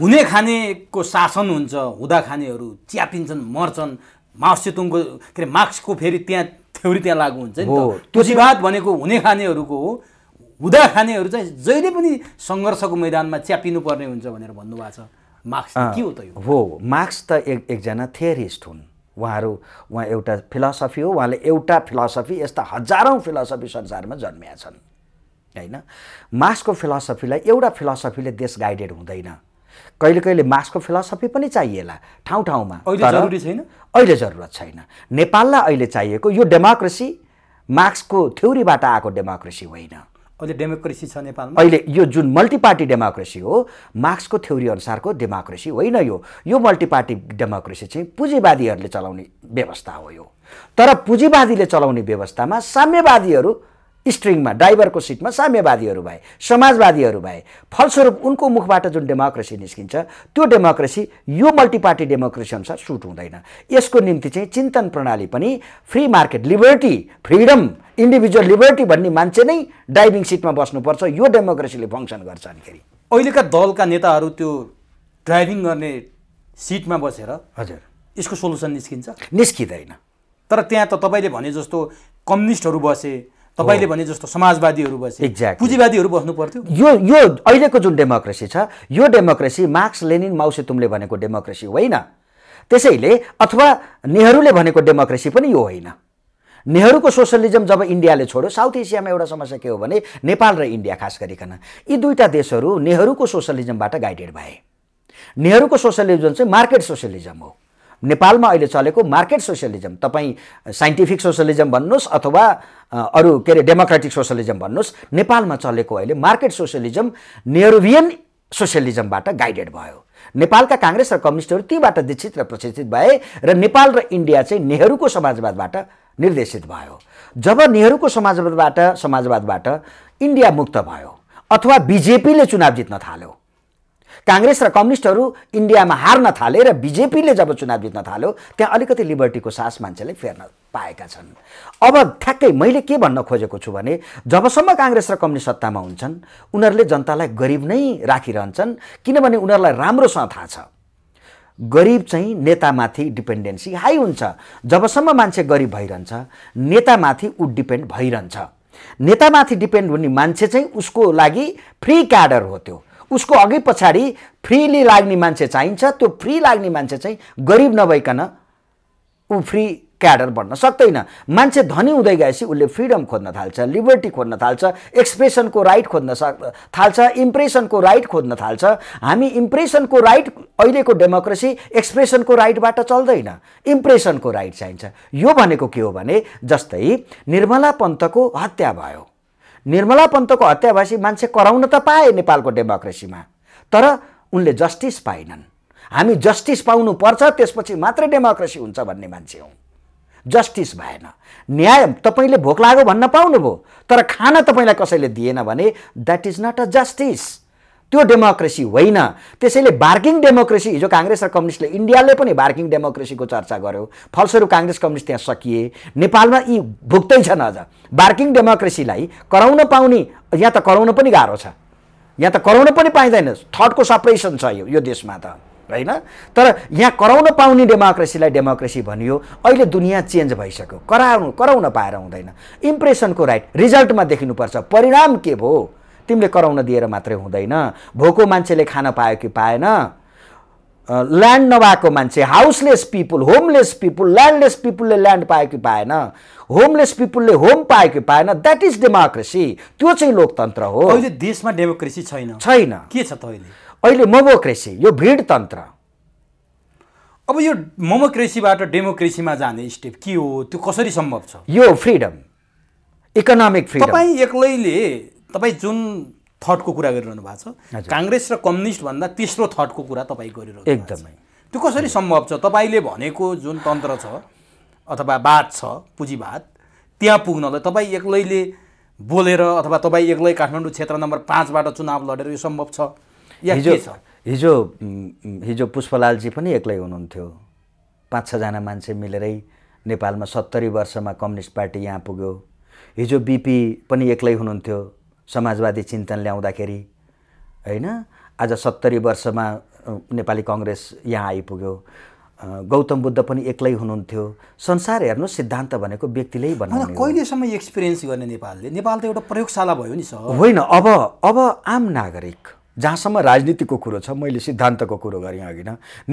हुने खानेको शासन हुन्छ हुँदा खानेहरू च्यापिन्छन् मर्छन् मार्सेतुङको के अरे मार्क्सको फेरि त्यहाँ थ्योरी त्यहाँ लागु हुन्छ नि त भनेको हुने खानेहरूको हो हुँदा खानेहरू चाहिँ जहिले पनि सङ्घर्षको मैदानमा च्यापिनु पर्ने हुन्छ भनेर भन्नुभएको छ मार्क्स के हो त यो हो मार्क्स त एक एकजना थियरिस्ट हुन् उहाँहरू उहाँ एउटा फिलोसफी हो उहाँले एउटा फिलोसफी यस्ता हजारौँ फिलोसफी संसारमा जन्मिया छन् होइन मार्क्सको फिलोसफीलाई एउटा फिलोसफीले देश गाइडेड हुँदैन कहिले कहिले मासको फिलोसफी पनि चाहिएला ठाउँ ठाउँमा जरुरी छैन अहिले जरुरत छैन नेपाललाई अहिले चाहिएको यो डेमोक्रेसी मार्क्सको थ्योरीबाट आएको डेमोक्रेसी होइन अहिले डेमोक्रेसी छ नेपालमा अहिले यो जुन मल्टिपार्टी डेमोक्रेसी हो मार्क्सको थ्योरी अनुसारको डेमोक्रेसी होइन यो यो मल्टिपार्टी डेमोक्रेसी चाहिँ पुँजीवादीहरूले चलाउने व्यवस्था हो यो तर पुँजीवादीले चलाउने व्यवस्थामा साम्यवादीहरू स्ट्रिङमा ड्राइभरको सिटमा साम्यवादीहरू भए समाजवादीहरू भए फलस्वरूप उनको मुखबाट जुन डेमोक्रेसी निस्किन्छ त्यो डेमोक्रेसी यो मल्टिपार्टी डेमोक्रेसी अनुसार सुट हुँदैन यसको निम्ति चाहिँ चिन्तन प्रणाली पनि free market liberty freedom individual liberty भन्ने मान्छे नै ड्राइभिङ सिटमा बस्नुपर्छ यो डेमोक्रेसीले फङ्सन गर्छ अनिखेरि अहिलेका दलका नेताहरू त्यो ड्राइभिङ गर्ने सिटमा बसेर हजुर यसको सोल्युसन निस्किन्छ निस्किँदैन तर त्यहाँ त तपाईँले भने जस्तो कम्युनिस्टहरू बसे तपाईँले भने जस्तो समाजवादीहरू बसे एक्ज्याक्ट पुँजीवादीहरू बस्नु पर्थ्यो यो यो अहिलेको जुन डेमोक्रेसी छ यो डेमोक्रेसी मार्क्स लेनिन माउसेतुमले भनेको डेमोक्रेसी होइन त्यसैले अथवा नेहरूले भनेको डेमोक्रेसी पनि यो होइन नेहरूको सोसलिजम जब इन्डियाले छोड्यो साउथ एसियामा एउटा समस्या के हो भने नेपाल र इन्डिया खास गरिकन यी दुईवटा देशहरू नेहरूको सोसलिजमबाट गाइडेड भए नेहरूको सोसलिजम चाहिँ मार्केट सोसलिजम हो नेपालमा अहिले चलेको मार्केट सोसियलिजम तपाईँ साइन्टिफिक सोसियलिजम भन्नुहोस् अथवा अरू के अरे डेमोक्रेटिक सोसियलिजम भन्नुहोस् नेपालमा चलेको अहिले मार्केट सोसियलिजम नेरुभियन सोसियलिजमबाट गाइडेड भयो नेपालका काङ्ग्रेस र कम्युनिस्टहरू तीबाट दीक्षित र प्रशिक्षित भए र नेपाल र इन्डिया चाहिँ नेहरूको समाजवादबाट निर्देशित भयो जब नेहरूको समाजवादबाट समाजवादबाट इन्डिया मुक्त भयो अथवा बिजेपीले चुनाव जित्न थाल्यो काङ्ग्रेस र कम्युनिस्टहरू इन्डियामा हार्न थाले र बिजेपीले जब चुनाव जित्न थाल्यो त्यहाँ अलिकति लिबर्टीको सास मान्छेले फेर्न पाएका छन् अब ठ्याक्कै मैले के भन्न खोजेको छु भने जबसम्म काङ्ग्रेस र कम्युनिस्ट सत्तामा हुन्छन् उनीहरूले जनतालाई गरिब नै राखिरहन्छन् किनभने उनीहरूलाई राम्रोसँग थाहा छ गरिब चाहिँ नेतामाथि डिपेन्डेन्सी हाई हुन्छ जबसम्म मान्छे गरिब भइरहन्छ नेतामाथि ऊ डिपेन्ड भइरहन्छ नेतामाथि डिपेन्ड हुने मान्छे चाहिँ उसको लागि फ्री क्याडर हो त्यो उसको अघि पछाडि फ्रीली लाग्ने मान्छे चाहिन्छ त्यो फ्री लाग्ने मान्छे चाहिँ गरिब नभइकन ऊ फ्री क्याडर बन्न सक्दैन मान्छे धनी हुँदै गएपछि उसले फ्रिडम खोज्न थाल्छ लिबर्टी खोज्न थाल्छ एक्सप्रेसनको राइट खोज्न सक् थाल्छ इम्प्रेसनको राइट खोज्न थाल्छ हामी इम्प्रेसनको राइट अहिलेको डेमोक्रेसी एक्सप्रेसनको राइटबाट चल्दैन इम्प्रेसनको राइट चाहिन्छ यो भनेको के हो भने जस्तै निर्मला पन्तको हत्या भयो निर्मला पन्तको हत्याभाषी मान्छे कराउन त पाए नेपालको डेमोक्रेसीमा तर उनले जस्टिस पाएनन् हामी जस्टिस पाउनु पर्छ त्यसपछि मात्रै डेमोक्रेसी हुन्छ भन्ने मान्छे हौ जस्टिस भएन न्याय तपाईँले भोक लाग्यो भन्न पाउनुभयो तर खाना तपाईँलाई कसैले दिएन भने that is not a justice त्यो डेमोक्रेसी होइन त्यसैले बार्किङ डेमोक्रेसी हिजो काङ्ग्रेस र कम्युनिस्टले इन्डियाले पनि बार्किङ डेमोक्रेसीको चर्चा गर्यो फलस्वरूप काङ्ग्रेस कम्युनिस्ट त्यहाँ सकिए नेपालमा यी भुक्दैछन् अझ बार्किङ डेमोक्रेसीलाई कराउन पाउने यहाँ त कराउन पनि गाह्रो छ यहाँ त कराउन पनि पाइँदैन थर्डको सपरेसन छ यो यो देशमा त होइन तर यहाँ कराउन पाउने डेमोक्रेसीलाई डेमोक्रेसी भनियो अहिले दुनियाँ चेन्ज भइसक्यो कराउनु कराउन पाएर हुँदैन इम्प्रेसनको राइट रिजल्टमा देखिनुपर्छ परिणाम के भयो तिमीले कराउन दिएर मात्रै हुँदैन भोको मान्छेले खान पायो कि पाएन ल्यान्ड नभएको मान्छे houseless people homeless people landless पिपुलले ल्यान्ड पायो कि पाएन होमलेस पिपुलले होम पायो कि पाएन द्याट इज डेमोक्रेसी त्यो चाहिँ लोकतन्त्र हो अहिले देशमा डेमोक्रेसी छैन छैन के छ त अहिले अहिले मोमोक्रेसी यो भिडतन्त्र अब यो मोमोक्रेसीबाट डेमोक्रेसीमा जाने स्टेप के हो त्यो कसरी सम्भव छ यो फ्रिडम इकोनोमिक फ्रिडम तपाईँ एक्लैले तपाईँ जुन थटको कुरा गरिरहनु भएको छ काङ्ग्रेस र कम्युनिस्टभन्दा तेस्रो थटको कुरा तपाईँ गरिरहनु एकदमै त्यो कसरी सम्भव छ तपाईँले भनेको जुन तन्त्र छ अथवा बात छ पुँजीवाद त्यहाँ पुग्नलाई तपाईँ एक्लैले बोलेर अथवा तपाईँ एक्लै काठमाडौँ क्षेत्र नम्बर पाँचबाट चुनाव लडेर यो सम्भव छ या हिजो हिजो हिजो पुष्पलालजी पनि एक्लै हुनुहुन्थ्यो पाँच छजना मान्छे मिलेरै नेपालमा सत्तरी वर्षमा कम्युनिस्ट पार्टी यहाँ पुग्यो हिजो बिपी पनि एक्लै हुनुहुन्थ्यो समाजवादी चिन्तन ल्याउँदाखेरि होइन आज सत्तरी वर्षमा नेपाली कङ्ग्रेस यहाँ आइपुग्यो गौतम बुद्ध पनि एक्लै हुनुहुन्थ्यो संसार हेर्नु सिद्धान्त भनेको व्यक्तिले भन्नु कहिलेसम्म एक्सपिरियन्स गर्ने नेपालले नेपाल त एउटा प्रयोगशाला भयो नि सर होइन अब अब आम नागरिक जहाँसम्म राजनीतिको कुरो छ मैले सिद्धान्तको कुरो गरेँ अघि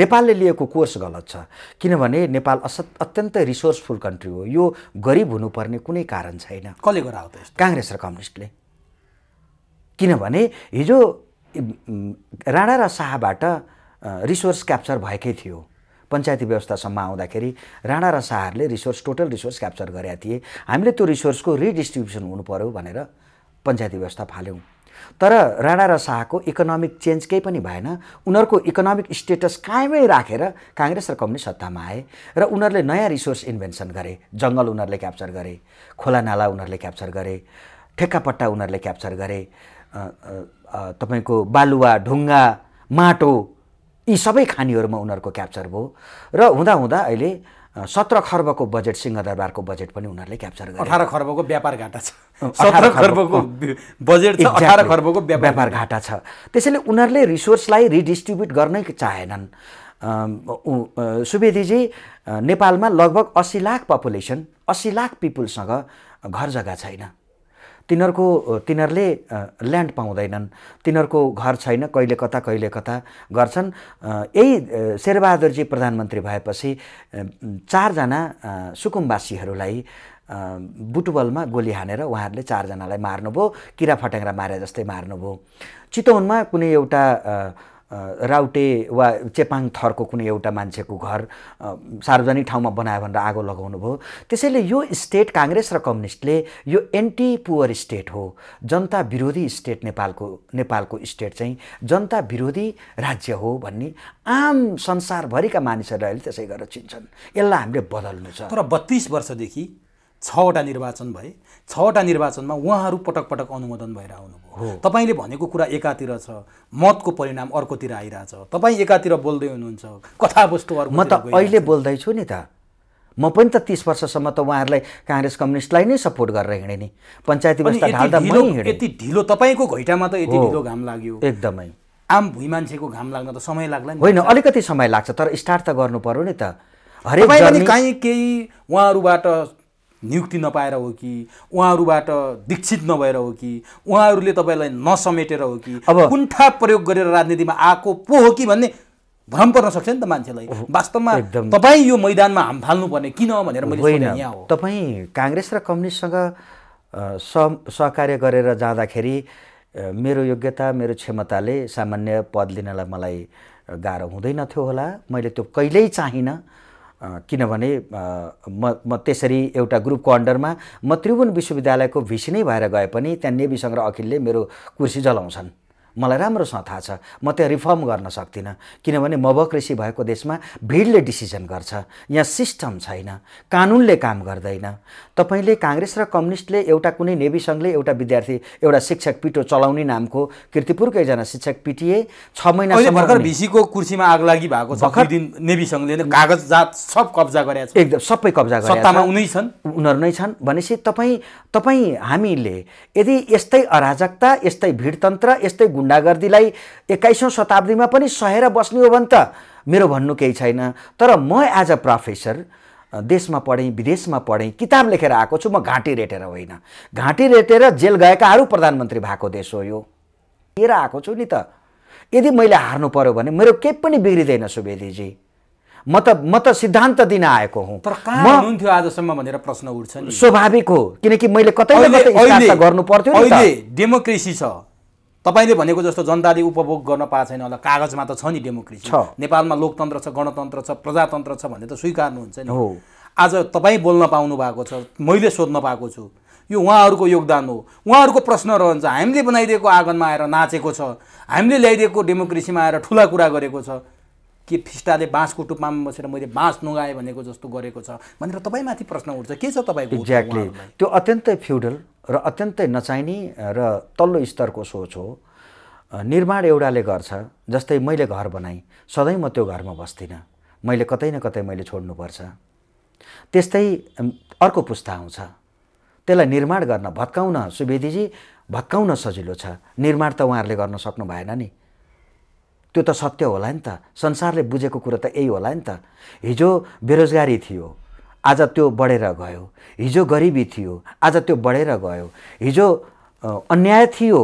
नेपालले लिएको कोर्स गलत छ किनभने नेपाल असत अत्यन्तै रिसोर्सफुल कन्ट्री हो यो गरिब हुनुपर्ने कुनै कारण छैन कसले गराएको काङ्ग्रेस र कम्युनिस्टले किनभने हिजो राणा र शाहबाट रिसोर्स क्याप्चर भएकै थियो पञ्चायती व्यवस्थासम्म आउँदाखेरि राणा र शाहहरूले रिसोर्स टोटल रिसोर्स क्याप्चर गरेका थिए हामीले त्यो रिसोर्सको रिडिस्ट्रिब्युसन हुनु पऱ्यो भनेर पञ्चायती व्यवस्था फाल्यौँ तर राणा र शाहको इकोनोमिक चेन्ज केही पनि भएन उनीहरूको इकोनोमिक स्टेटस कायमै राखेर रा, काङ्ग्रेस र कम्युनिस्ट सत्तामा आए र उनीहरूले नयाँ रिसोर्स इन्भेन्सन गरे जङ्गल उनीहरूले क्याप्चर गरे खोला नाला उनीहरूले क्याप्चर गरे ठेक्कापट्टा उनीहरूले क्याप्चर गरे तपाईँको बालुवा ढुङ्गा माटो यी सबै खानीहरूमा उनीहरूको क्याप्चर भयो र हुँदाहुँदा अहिले सत्र खर्बको बजेट सिंहदरबारको बजेट पनि उनीहरूले क्याप्चर गरे अठार खर्बको व्यापार घाटा छ सत्र खर्बको बजेट अठार खर्बको व्यापार घाटा छ त्यसैले उनीहरूले रिसोर्सलाई रिडिस्ट्रिब्युट गर्नै चाहेनन् सुवेदीजी नेपालमा लगभग असी लाख पपुलेसन असी लाख पिपुलसँग घर जग्गा छैन तिनीहरूको तिनीहरूले ल्यान्ड पाउँदैनन् तिनीहरूको घर छैन कहिले कता कहिले कता गर्छन् यही शेरबहादुरजी प्रधानमन्त्री भएपछि चारजना सुकुम्बासीहरूलाई बुटुबलमा गोली हानेर उहाँहरूले चारजनालाई मार्नुभयो किरा फट्याङ्ग्रा मारे जस्तै मार्नुभयो चितवनमा कुनै एउटा राउटे वा चेपाङ थरको कुनै एउटा मान्छेको घर सार्वजनिक ठाउँमा बनायो भनेर आगो लगाउनु भयो त्यसैले यो स्टेट काङ्ग्रेस र कम्युनिस्टले यो एन्टी पुवर स्टेट हो जनता विरोधी स्टेट नेपालको नेपालको स्टेट चाहिँ जनता विरोधी राज्य हो भन्ने आम संसारभरिका मानिसहरूले अहिले त्यसै गरेर चिन्छन् यसलाई हामीले बदल्नु छ तर बत्तिस वर्षदेखि छवटा निर्वाचन भए छवटा निर्वाचनमा उहाँहरू पटक पटक अनुमोदन भएर आउनुभयो तपाईँले भनेको कुरा एकातिर छ मतको परिणाम अर्कोतिर आइरहेछ तपाईँ एकातिर बोल्दै हुनुहुन्छ कथावस्तु म त अहिले बोल्दैछु नि त म पनि त तिस वर्षसम्म त उहाँहरूलाई काङ्ग्रेस कम्युनिस्टलाई नै सपोर्ट गरेर हिँडेँ नि पञ्चायती व्यवस्था यति ढिलो तपाईँको घैटामा त यति ढिलो घाम लाग्यो एकदमै आम भुइँ मान्छेको घाम लाग्न त समय लाग्ला नि होइन अलिकति समय लाग्छ तर स्टार्ट त गर्नु पर्यो नि त हरेक काहीँ केही उहाँहरूबाट नियुक्ति नपाएर हो कि उहाँहरूबाट दीक्षित नभएर हो कि उहाँहरूले तपाईँलाई नसमेटेर हो कि अब कुण्ठा प्रयोग गरेर राजनीतिमा आएको पो हो कि भन्ने भ्रम पर्न सक्छ नि त मान्छेलाई वास्तवमा तपाईँ यो मैदानमा हाम फाल्नुपर्ने किन भनेर मैले यहाँ तपाईँ काङ्ग्रेस र कम्युनिस्टसँग सहकार्य गरेर जाँदाखेरि मेरो योग्यता मेरो क्षमताले सामान्य पद लिनलाई मलाई गाह्रो हुँदैनथ्यो होला मैले त्यो कहिल्यै चाहिनँ किनभने म म त्यसरी एउटा ग्रुपको अन्डरमा म त्रिभुवन विश्वविद्यालयको भिसी नै भएर गए पनि त्यहाँ नेबीसँग सङ्ग्रह अखिलले मेरो कुर्सी जलाउँछन् मलाई राम्रोसँग थाहा छ म त्यहाँ रिफर्म गर्न सक्दिनँ किनभने मबक्रेसी भएको देशमा भिडले डिसिजन गर्छ यहाँ सिस्टम छैन कानुनले काम गर्दैन तपाईँले काङ्ग्रेस र कम्युनिस्टले एउटा कुनै नेभी सङ्घले एउटा विद्यार्थी एउटा शिक्षक पिटो चलाउने नामको किर्तिपुरको एकजना शिक्षक पिटिए छ महिना भिसीको कुर्सीमा आग लागि भएको छ दिन नेभी सङ्घले कागजात सब कब्जा गरे एकदम सबै कब्जा गरे सत्तामा उनी छन् उनीहरू नै छन् भनेपछि तपाईँ तपाईँ हामीले यदि यस्तै अराजकता यस्तै भिडतन्त्र यस्तै गुन्डागर्दीलाई एक्काइसौँ शताब्दीमा पनि सहेर बस्ने हो भने त मेरो भन्नु केही छैन तर म एज अ प्रोफेसर देशमा पढेँ विदेशमा पढेँ किताब लेखेर आएको छु म घाँटी रेटेर होइन घाँटी रेटेर जेल गएकाहरू प्रधानमन्त्री भएको देश हो यो लिएर आएको छु नि त यदि मैले हार्नु पऱ्यो भने मेरो केही पनि बिग्रिँदैन सुवेदीजी म त म त सिद्धान्त दिन आएको हुँ तर कहाँ हुनुहुन्थ्यो आजसम्म भनेर प्रश्न उठ्छ स्वाभाविक हो किनकि मैले कतै कतै गर्नु पर्थ्यो डेमोक्रेसी छ तपाईँले भनेको जस्तो जनताले उपभोग गर्न पाएको छैन होला कागजमा त छ नि डेमोक्रेसी छ नेपालमा लोकतन्त्र छ गणतन्त्र छ प्रजातन्त्र छ भन्ने त स्वीकार्नुहुन्छ नि हो आज तपाईँ बोल्न पाउनु भएको छ मैले सोध्न पाएको छु यो उहाँहरूको योगदान हो उहाँहरूको प्रश्न रहन्छ हामीले बनाइदिएको आँगनमा आएर नाचेको छ हामीले ल्याइदिएको डेमोक्रेसीमा आएर ठुला कुरा गरेको छ कि फिस्टाले बाँसको टुप्पामा बसेर मैले बाँस नुगाएँ भनेको जस्तो गरेको छ भनेर तपाईँमाथि प्रश्न उठ्छ के छ तपाईँको एक्ज्याक्टली त्यो अत्यन्तै फ्युडल र अत्यन्तै नचाहिने र तल्लो स्तरको सोच हो निर्माण एउटाले गर्छ जस्तै मैले घर बनाएँ सधैँ म त्यो घरमा बस्दिनँ मैले कतै न कतै मैले छोड्नुपर्छ त्यस्तै अर्को पुस्ता आउँछ त्यसलाई निर्माण गर्न भत्काउन सुवेदीजी भत्काउन सजिलो छ निर्माण त उहाँहरूले गर्न सक्नु भएन नि त्यो त सत्य होला नि त संसारले बुझेको कुरो त यही होला नि त हिजो बेरोजगारी थियो आज त्यो बढेर गयो हिजो गरिबी थियो आज त्यो बढेर गयो हिजो अन्याय थियो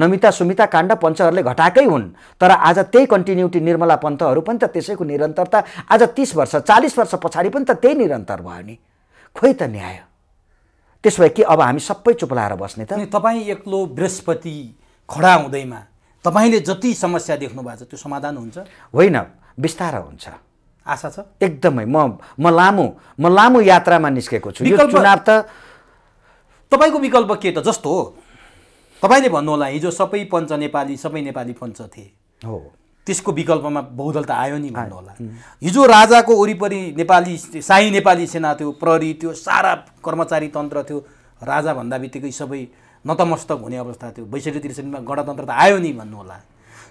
नमिता सुमिता काण्ड पञ्चहरूले घटाएकै हुन् तर आज त्यही कन्टिन्युटी निर्मला पन्थहरू पनि त त्यसैको निरन्तरता आज तिस वर्ष चालिस वर्ष पछाडि पनि त त्यही निरन्तर भयो नि खोइ त न्याय त्यसो भए के अब हामी सबै चुप्लाएर बस्ने त तपाईँ एक्लो बृहस्पति खडा हुँदैमा तपाईँले जति समस्या देख्नु भएको छ त्यो समाधान हुन्छ होइन बिस्तारो हुन्छ आशा छ एकदमै म म लामो म लामो यात्रामा निस्केको छु विकल्प चुनाव त तपाईँको विकल्प के त जस्तो हो तपाईँले भन्नु होला हिजो सबै पञ्च नेपाली सबै नेपाली पञ्च थिए हो त्यसको विकल्पमा बहुदल त आयो नि भन्नु होला हिजो राजाको वरिपरि नेपाली शाही नेपाली सेना थियो प्रहरी थियो सारा कर्मचारी तन्त्र थियो राजा भन्दा बित्तिकै सबै नतमस्तक हुने अवस्था थियो बैसठी त्रिसठीमा गणतन्त्र त आयो नि भन्नु होला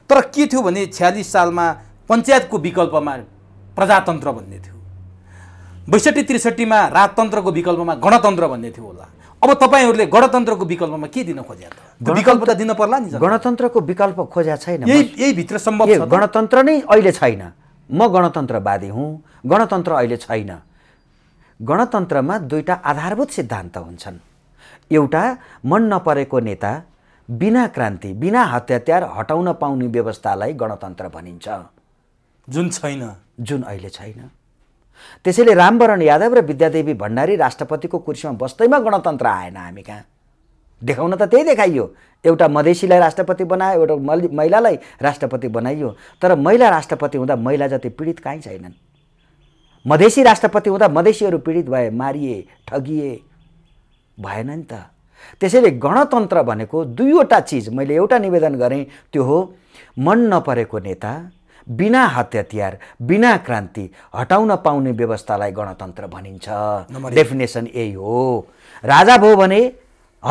तर के थियो भने छ्यालिस सालमा पञ्चायतको विकल्पमा प्रजातन्त्र भन्ने थियो बैसठी त्रिसठीमा राजतन्त्रको विकल्पमा गणतन्त्र भन्ने थियो होला अब तपाईँहरूले गणतन्त्रको विकल्पमा के दिन खोज्या त विकल्प त दिन पर्ला नि गणतन्त्रको विकल्प खोज्या छैन यही यही भित्र सम्भव गणतन्त्र नै अहिले छैन म गणतन्त्रवादी हुँ गणतन्त्र अहिले छैन गणतन्त्रमा दुईवटा आधारभूत सिद्धान्त हुन्छन् एउटा मन नपरेको नेता बिना क्रान्ति बिना हत्यात्यार हटाउन पाउने व्यवस्थालाई गणतन्त्र भनिन्छ जुन छैन जुन अहिले छैन त्यसैले रामवरण यादव र विद्यादेवी भण्डारी राष्ट्रपतिको कुर्सीमा बस्दैमा गणतन्त्र आएन हामी कहाँ देखाउन त त्यही देखाइयो एउटा मधेसीलाई राष्ट्रपति बनायो एउटा महिलालाई राष्ट्रपति बनाइयो तर महिला राष्ट्रपति हुँदा महिला जति पीडित कहीँ छैनन् मधेसी राष्ट्रपति हुँदा मधेसीहरू पीडित भए मारिए ठगिए भएन नि त त्यसैले गणतन्त्र भनेको दुईवटा चिज मैले एउटा निवेदन गरेँ त्यो हो मन नपरेको नेता बिना हत्यातियार बिना क्रान्ति हटाउन पाउने व्यवस्थालाई गणतन्त्र भनिन्छ डेफिनेसन यही हो राजा भयो भने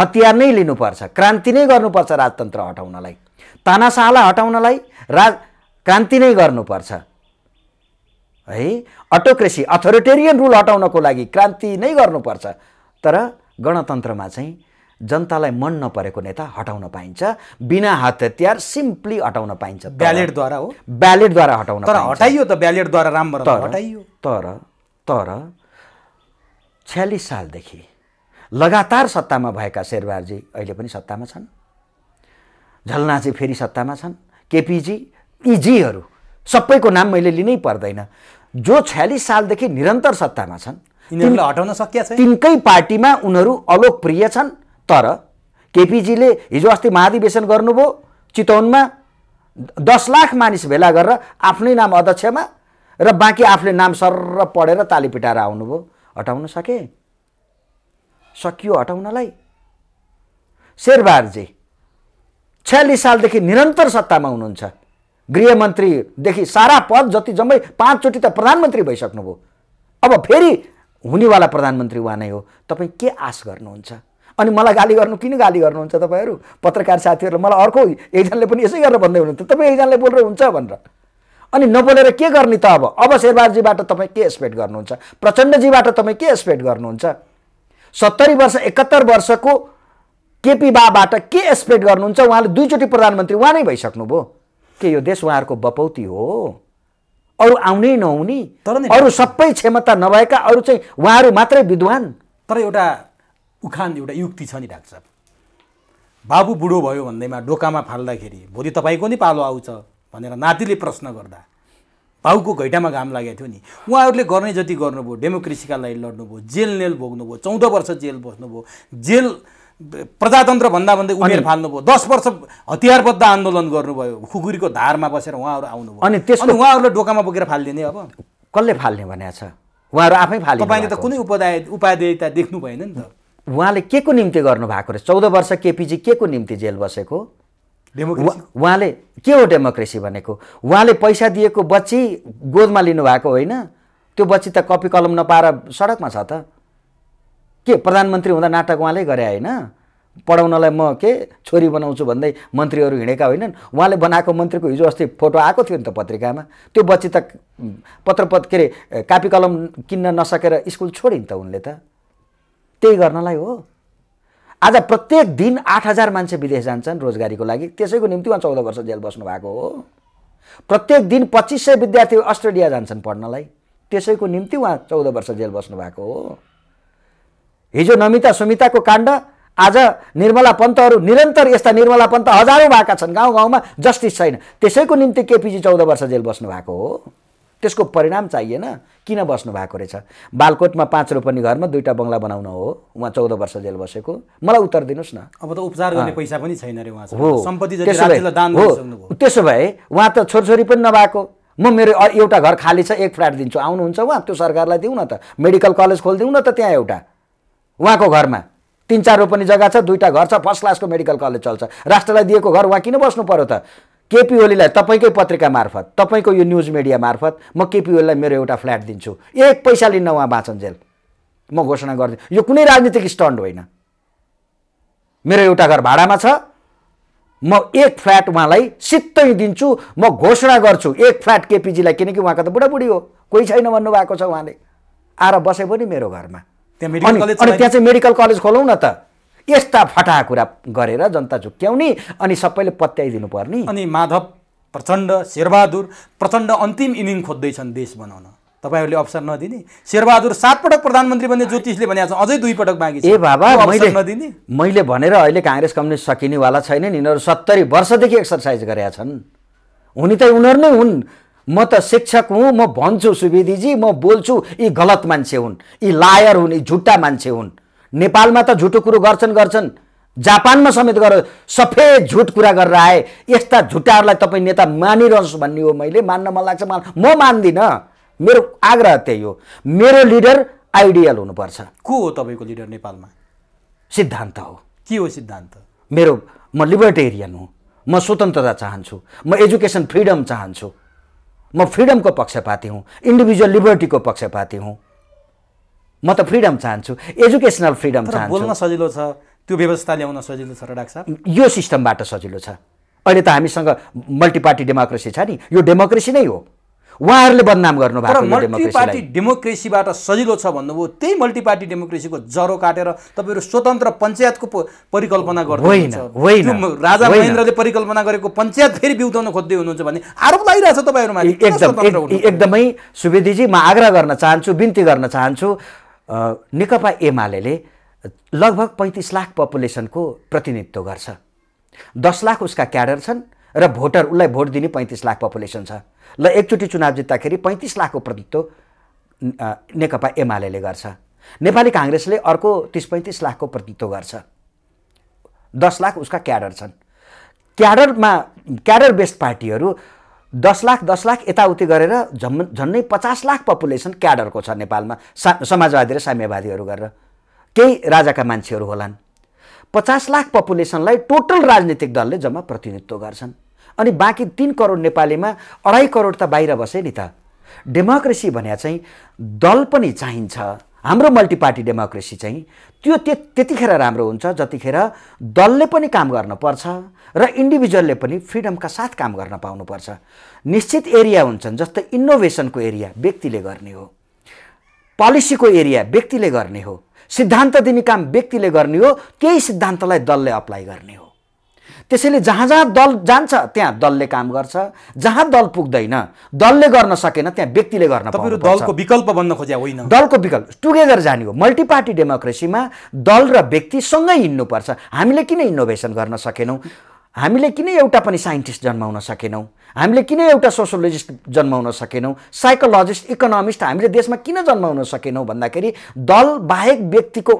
हतियार नै लिनुपर्छ क्रान्ति नै गर्नुपर्छ राजतन्त्र हटाउनलाई तानासालाई हटाउनलाई राज क्रान्ति नै गर्नुपर्छ है अटोक्रेसी अथोरिटेरियन रुल हटाउनको लागि क्रान्ति नै गर्नुपर्छ तर गणतन्त्रमा चाहिँ जनतालाई मन नपरेको नेता हटाउन पाइन्छ बिना हात हतियार सिम्पली हटाउन पाइन्छ ब्यालेटद्वारा हो ब्यालेटद्वारा हटाउन तर हटाइयो त ब्यालेटद्वारा राम्रो हटाइयो तर तर छ्यालिस सालदेखि लगातार सत्तामा भएका शेरबारजी अहिले पनि सत्तामा छन् झलनाजी फेरि सत्तामा छन् केपिजी इजीहरू सबैको नाम मैले लिनै पर्दैन जो छ्यालिस सालदेखि निरन्तर सत्तामा छन् हटाउन सकिया तिनकै पार्टीमा उनीहरू अलोकप्रिय छन् तर केपिजीले हिजो अस्ति महाधिवेशन गर्नुभयो चितवनमा दस लाख मानिस भेला गरेर आफ्नै नाम अध्यक्षमा र बाँकी आफूले नाम सर पढेर ताली पिटाएर आउनुभयो हटाउन सके सकियो हटाउनलाई शेरबहादुरजी छयालिस सालदेखि निरन्तर सत्तामा हुनुहुन्छ गृहमन्त्रीदेखि सारा पद जति जम्मै पाँचचोटि त प्रधानमन्त्री भइसक्नुभयो अब फेरि हुनेवाला प्रधानमन्त्री उहाँ नै हो तपाईँ के आश गर्नुहुन्छ अनि मलाई गाली गर्नु किन गाली गर्नुहुन्छ तपाईँहरू पत्रकार साथीहरूले मलाई अर्को एकजनाले पनि यसै गरेर भन्दै हुनुहुन्छ तपाईँ एकजनाले बोलेर हुन्छ भनेर अनि नबोलेर के गर्ने त अब अब शेरबहादुरजीबाट तपाईँ के एक्सपेक्ट गर्नुहुन्छ प्रचण्डजीबाट तपाईँ के एक्सपेक्ट गर्नुहुन्छ सत्तरी वर्ष एकात्तर वर्षको केपी बाबाट के एक्सपेक्ट गर्नुहुन्छ उहाँले दुईचोटि प्रधानमन्त्री उहाँ नै भइसक्नुभयो के यो देश उहाँहरूको बपौती हो अरू आउनै नहुने तर अरू सबै क्षमता नभएका अरू चाहिँ उहाँहरू मात्रै विद्वान तर एउटा उखान एउटा युक्ति छ नि डाक्टर साहब बाबु बुढो भयो भन्दैमा डोकामा फाल्दाखेरि भोलि तपाईँको नि पालो आउँछ भनेर नातिले प्रश्न गर्दा बाउको घैटामा घाम लागेको थियो नि उहाँहरूले गर्ने जति गर्नुभयो डेमोक्रेसीका लागि लड्नुभयो जेल नेल भोग्नुभयो चौध वर्ष जेल बस्नुभयो जेल प्रजातन्त्र भन्दा भन्दै उमेर फाल्नुभयो दस वर्ष हतियारबद्ध आन्दोलन गर्नुभयो खुकुरीको धारमा बसेर उहाँहरू आउनुभयो अनि त्यसमा उहाँहरूले डोकामा बोकेर फालिदिने अब कसले फाल्ने भनेको छ उहाँहरू आफै फाल्ने तपाईँले त कुनै उपाय उपाध्यायता देख्नु भएन नि त उहाँले के को निम्ति गर्नुभएको रहेछ चौध वर्ष केपिजी के को निम्ति जेल बसेको उहाँले के हो डेमोक्रेसी भनेको उहाँले पैसा दिएको बच्ची गोदमा लिनुभएको होइन त्यो बच्ची त कपी कलम नपाएर सडकमा छ त के प्रधानमन्त्री हुँदा नाटक उहाँले गरे होइन पढाउनलाई म के छोरी बनाउँछु भन्दै मन्त्रीहरू हिँडेका होइनन् उहाँले बनाएको मन्त्रीको हिजो अस्ति फोटो आएको थियो नि त पत्रिकामा त्यो बच्ची त पत्र पत के अरे कापी कलम किन्न नसकेर स्कुल छोडिन् त उनले त त्यही गर्नलाई हो आज प्रत्येक दिन आठ हजार मान्छे विदेश जान्छन् रोजगारीको लागि त्यसैको निम्ति उहाँ चौध वर्ष जेल बस्नु भएको हो प्रत्येक दिन पच्चिस सय विद्यार्थी अस्ट्रेलिया जान्छन् पढ्नलाई त्यसैको निम्ति उहाँ चौध वर्ष जेल बस्नु भएको हो हिजो नमिता सुमिताको काण्ड आज निर्मला पन्तहरू निरन्तर यस्ता निर्मला पन्त हजारौँ भएका छन् गाउँ गाउँमा जस्टिस छैन त्यसैको निम्ति केपिजी चौध वर्ष जेल बस्नु भएको हो त्यसको परिणाम चाहिएन किन बस्नु भएको रहेछ बालकोटमा पाँच रोपनी घरमा दुईवटा बङ्गला बनाउन हो उहाँ चौध वर्ष जेल बसेको मलाई उत्तर दिनुहोस् न अब त उपचार गर्ने पैसा पनि छैन रे हो त्यसो भए उहाँ त छोरछोरी पनि नभएको म मेरो एउटा घर खाली छ एक फ्ल्याट दिन्छु आउनुहुन्छ उहाँ त्यो सरकारलाई दिउँ न त मेडिकल कलेज खोलिदिउँ न त त्यहाँ एउटा उहाँको घरमा तिन चार रोपनी जग्गा छ दुईवटा घर छ फर्स्ट क्लासको मेडिकल कलेज चल्छ राष्ट्रलाई दिएको घर उहाँ किन बस्नु पर्यो त केपी ओलीलाई तपाईँकै पत्रिका मार्फत तपाईँको यो न्युज मिडिया मार्फत म केपी ओलीलाई मेरो एउटा फ्ल्याट दिन्छु एक पैसा लिन्न उहाँ जेल म घोषणा गरिदिन्छु यो कुनै राजनीतिक स्टन्ड होइन मेरो एउटा घर भाडामा छ म एक फ्ल्याट उहाँलाई सित्तै दिन्छु म घोषणा गर्छु एक फ्ल्याट केपिजीलाई किनकि उहाँको त बुढाबुढी हो कोही छैन भन्नुभएको छ उहाँले आएर बसे पनि मेरो घरमा त्यहाँ अनि चाहिँ मेडिकल कलेज खोलौँ न त यस्ता फटा कुरा गरेर जनता झुक्क्याउने अनि सबैले पत्याइदिनु पर्ने अनि माधव प्रचण्ड शेरबहादुर प्रचण्ड अन्तिम इनिङ खोज्दैछन् देश बनाउन तपाईँहरूले अवसर नदिने शेरबहादुर सातपटक प्रधानमन्त्री बन्ने ज्योतिषले भनेको छ अझै दुई पटक बाँकी ए बाबा नदिने मैले भनेर अहिले काङ्ग्रेस कम्युनिस्ट सकिनेवाला छैनन् यिनीहरू सत्तरी वर्षदेखि एक्सर्साइज गरेका छन् हुने त उनीहरू नै हुन् म त शिक्षक हुँ म भन्छु सुवेदीजी म बोल्छु यी गलत मान्छे हुन् यी लायर हुन् यी झुट्टा मान्छे हुन् नेपालमा त झुटो कुरो गर्छन् गर्छन् जापानमा समेत गर सफेद झुट कुरा गरेर आए यस्ता झुट्टाहरूलाई तपाईँ नेता मानिरहोस् भन्ने हो मैले मान्न मन लाग्छ म मान्दिनँ मेरो आग्रह त्यही हो मेरो लिडर आइडियल हुनुपर्छ को हो तपाईँको लिडर नेपालमा सिद्धान्त हो के हो सिद्धान्त मेरो म लिबर्टेरियन हुँ म स्वतन्त्रता चाहन्छु म एजुकेसन फ्रिडम चाहन्छु म फ्रिडमको पक्षपाती हुँ इन्डिभिजुअल लिबर्टीको पक्षपाती हुँ म त फ्रिडम चाहन्छु एजुकेसनल फ्रिडम चाहन्छु बोल्न सजिलो छ त्यो व्यवस्था ल्याउन सजिलो छ र डाक्टर यो सिस्टमबाट सजिलो छ अहिले त हामीसँग मल्टिपार्टी डेमोक्रेसी छ नि यो डेमोक्रेसी नै हो उहाँहरूले बदनाम गर्नुभएको मल्टिपार्टी डेमोक्रेसीबाट सजिलो छ भन्नुभयो त्यही मल्टिपार्टी डेमोक्रेसीको जरो काटेर तपाईँहरू स्वतन्त्र पञ्चायतको परिकल्पना गर्नु होइन होइन राजा महेन्द्रले परिकल्पना गरेको पञ्चायत फेरि बिउताउन खोज्दै हुनुहुन्छ भन्ने आरोप छ तपाईँहरूमा एकदम एकदमै सुवेदीजी म आग्रह गर्न चाहन्छु बिन्ती गर्न चाहन्छु नेकपा एमाले लगभग पैँतिस लाख पपुलेसनको प्रतिनिधित्व गर्छ दस लाख उसका क्याडर छन् र भोटर उसलाई भोट दिने पैँतिस लाख पपुलेसन छ ल एकचोटि चुनाव जित्दाखेरि पैँतिस लाखको प्रतित्व नेकपा एमाले गर्छ नेपाली काङ्ग्रेसले अर्को तिस पैँतिस लाखको प्रतित्व गर्छ दस लाख उसका क्याडर छन् क्याडरमा क्याडर बेस्ड पार्टीहरू दस लाख दस लाख यताउति गरेर झन् झन्नै पचास लाख पपुलेसन क्याडरको छ नेपालमा सा समाजवादी र साम्यवादीहरू गरेर केही राजाका मान्छेहरू होलान् पचास लाख पपुलेसनलाई टोटल राजनीतिक दलले जम्मा प्रतिनिधित्व गर्छन् अनि बाँकी तिन करोड नेपालीमा अढाई करोड त बाहिर बसे नि त डेमोक्रेसी भने चाहिँ दल पनि चाहिन्छ हाम्रो मल्टिपार्टी डेमोक्रेसी चाहिँ त्यो त्यतिखेर राम्रो हुन्छ जतिखेर दलले पनि काम गर्नुपर्छ र इन्डिभिजुअलले पनि फ्रिडमका साथ काम गर्न पाउनुपर्छ निश्चित एरिया हुन्छन् जस्तै इनोभेसनको एरिया व्यक्तिले गर्ने हो पोलिसीको एरिया व्यक्तिले गर्ने हो सिद्धान्त दिने काम व्यक्तिले गर्ने हो त्यही सिद्धान्तलाई दलले अप्लाई गर्ने हो त्यसैले जहाँ जहाँ दल जान्छ त्यहाँ दलले काम गर्छ जहाँ दल पुग्दैन दलले गर्न सकेन त्यहाँ व्यक्तिले गर्न दलको विकल्प बन्न खोज्या होइन दलको विकल्प टुगेदर जाने हो मल्टिपार्टी डेमोक्रेसीमा दल र व्यक्ति सँगै हिँड्नुपर्छ हामीले किन इनोभेसन गर्न सकेनौँ हामीले किन एउटा पनि साइन्टिस्ट जन्माउन सकेनौँ हामीले किन एउटा सोसियोलोजिस्ट जन्माउन सकेनौँ साइकोलोजिस्ट इकोनोमिस्ट हामीले देशमा किन जन्माउन सकेनौँ भन्दाखेरि दल बाहेक व्यक्तिको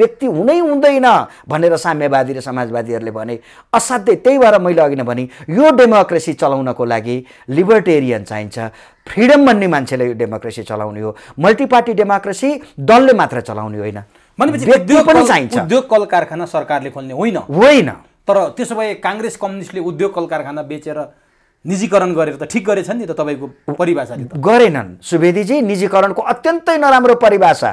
व्यक्ति हुनै हुँदैन भनेर साम्यवादी र समाजवादीहरूले भने असाध्यै त्यही भएर मैले अघि नै भने यो डेमोक्रेसी चलाउनको लागि लिबर्टेरियन चाहिन्छ फ्रिडम भन्ने मान्छेले यो डेमोक्रेसी चलाउने हो मल्टिपार्टी डेमोक्रेसी दलले मात्र चलाउने होइन भनेपछि पनि चाहिन्छ उद्योग कल कारखाना सरकारले खोल्ने होइन होइन तर त्यसो भए काङ्ग्रेस कम्युनिस्टले उद्योग कल कारखाना बेचेर निजीकरण गरेर त ठिक गरेछ नि त तपाईँको परिभाषा गरेनन् सुवेदीजी निजीकरणको अत्यन्तै नराम्रो परिभाषा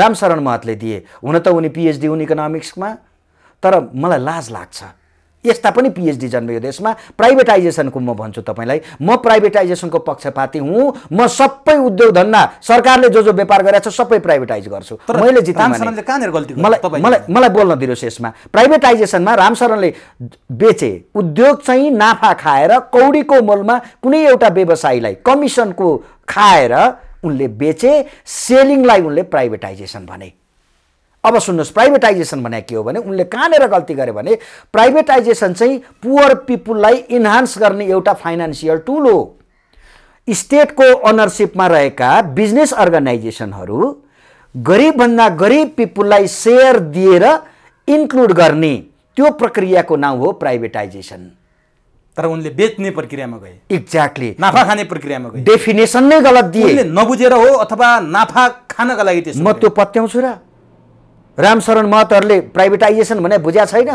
रामशरण महतले दिए हुन त उनी पिएचडी हुन् इकोनोमिक्समा तर मलाई लाज लाग्छ यस्ता पनि पिएचडी जन्मियो देशमा प्राइभेटाइजेसनको म भन्छु तपाईँलाई म प्राइभेटाइजेसनको पक्षपाती हुँ म सबै उद्योग धन्दा सरकारले जो जो व्यापार गरेको छ सबै प्राइभेटाइज गर्छु मैले मलाई मलाई मलाई बोल्न दिनुहोस् यसमा प्राइभेटाइजेसनमा रामशरणले बेचे उद्योग चाहिँ नाफा खाएर कौडीको मोलमा कुनै एउटा व्यवसायीलाई कमिसनको खाएर उनले बेचे सेलिङलाई उनले प्राइभेटाइजेसन भने अब सुन्नुहोस् प्राइभेटाइजेसन भने के हो भने उनले कहाँनिर गल्ती गरे भने प्राइभेटाइजेसन चाहिँ पुवर पिपुललाई इन्हान्स गर्ने एउटा फाइनेन्सियल टुल हो स्टेटको ओनरसिपमा रहेका बिजनेस अर्गनाइजेसनहरू गरिबभन्दा गरिब पिपुललाई सेयर दिएर इन्क्लुड गर्ने त्यो प्रक्रियाको नाउँ हो प्राइभेटाइजेसन तर उनले बेच्ने प्रक्रियामा गए एक्ज्याक्टली नाफा खाने प्रक्रियामा गए डेफिनेसन नै गलत दिए नबुझेर हो अथवा नाफा खानका लागि म त्यो पत्याउँछु र रामशरण महतहरूले प्राइभेटाइजेसन भने बुझ्या छैन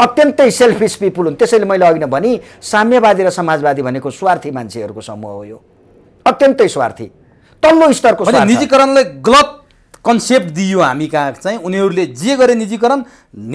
अत्यन्तै सेल्फिस पिपुल हुन् त्यसैले मैले अघि नै भने साम्यवादी र समाजवादी भनेको स्वार्थी मान्छेहरूको समूह हो यो अत्यन्तै स्वार्थी तल्लो स्तरको निजीकरणलाई गलत कन्सेप्ट दियो हामी कहाँ चाहिँ उनीहरूले जे गरे निजीकरण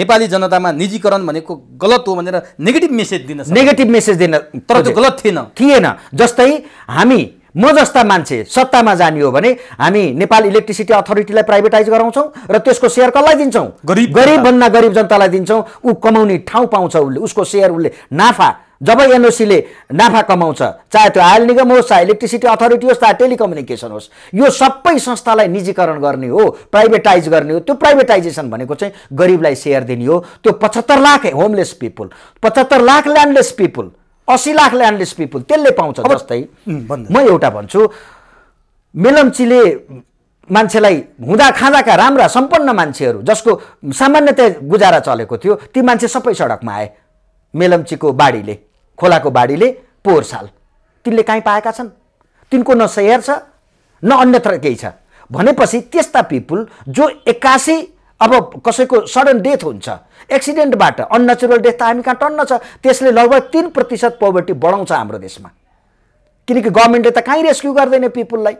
नेपाली जनतामा निजीकरण भनेको गलत हो भनेर नेगेटिभ मेसेज दिन नेगेटिभ मेसेज दिन तर त्यो गलत थिएन थिएन जस्तै हामी म जस्ता मान्छे सत्तामा जाने हो भने हामी नेपाल इलेक्ट्रिसिटी अथोरिटीलाई प्राइभेटाइज गराउँछौँ र त्यसको सेयर कसलाई दिन्छौँ गरिब गरिबभन्दा गरिब जनतालाई दिन्छौँ ऊ कमाउने ठाउँ पाउँछ उसले उसको सेयर उसले नाफा जब एनओसीले नाफा कमाउँछ चाहे त्यो आयल निगम होस् चाहे इलेक्ट्रिसिटी अथोरिटी होस् चाहे टेलिकम्युनिकेसन होस् यो सबै संस्थालाई निजीकरण गर्ने हो प्राइभेटाइज गर्ने हो त्यो प्राइभेटाइजेसन भनेको चाहिँ गरिबलाई सेयर दिने हो त्यो पचहत्तर लाख होमलेस पिपुल पचहत्तर लाख ल्यान्डलेस पिपुल असी लाख ल्यान्डलेस पिपुल त्यसले पाउँछ जस्तै म एउटा भन्छु मेलम्चीले मान्छेलाई हुँदा खाँदाका राम्रा सम्पन्न मान्छेहरू जसको सामान्यतया गुजारा चलेको थियो ती मान्छे सबै सडकमा आए मेलम्चीको बाढीले खोलाको बाढीले पोहोर साल तिनले काहीँ पाएका छन् तिनको न सेयर छ न अन्यत्र केही छ भनेपछि त्यस्ता पिपुल जो एक्कासी अब कसैको सडन डेथ हुन्छ एक्सिडेन्टबाट अन्नेचुरल डेथ त हामी कहाँ टन्न छ त्यसले लगभग तिन प्रतिशत पोभर्टी बढाउँछ हाम्रो देशमा किनकि गभर्मेन्टले त कहीँ रेस्क्यु गर्दैन पिपुललाई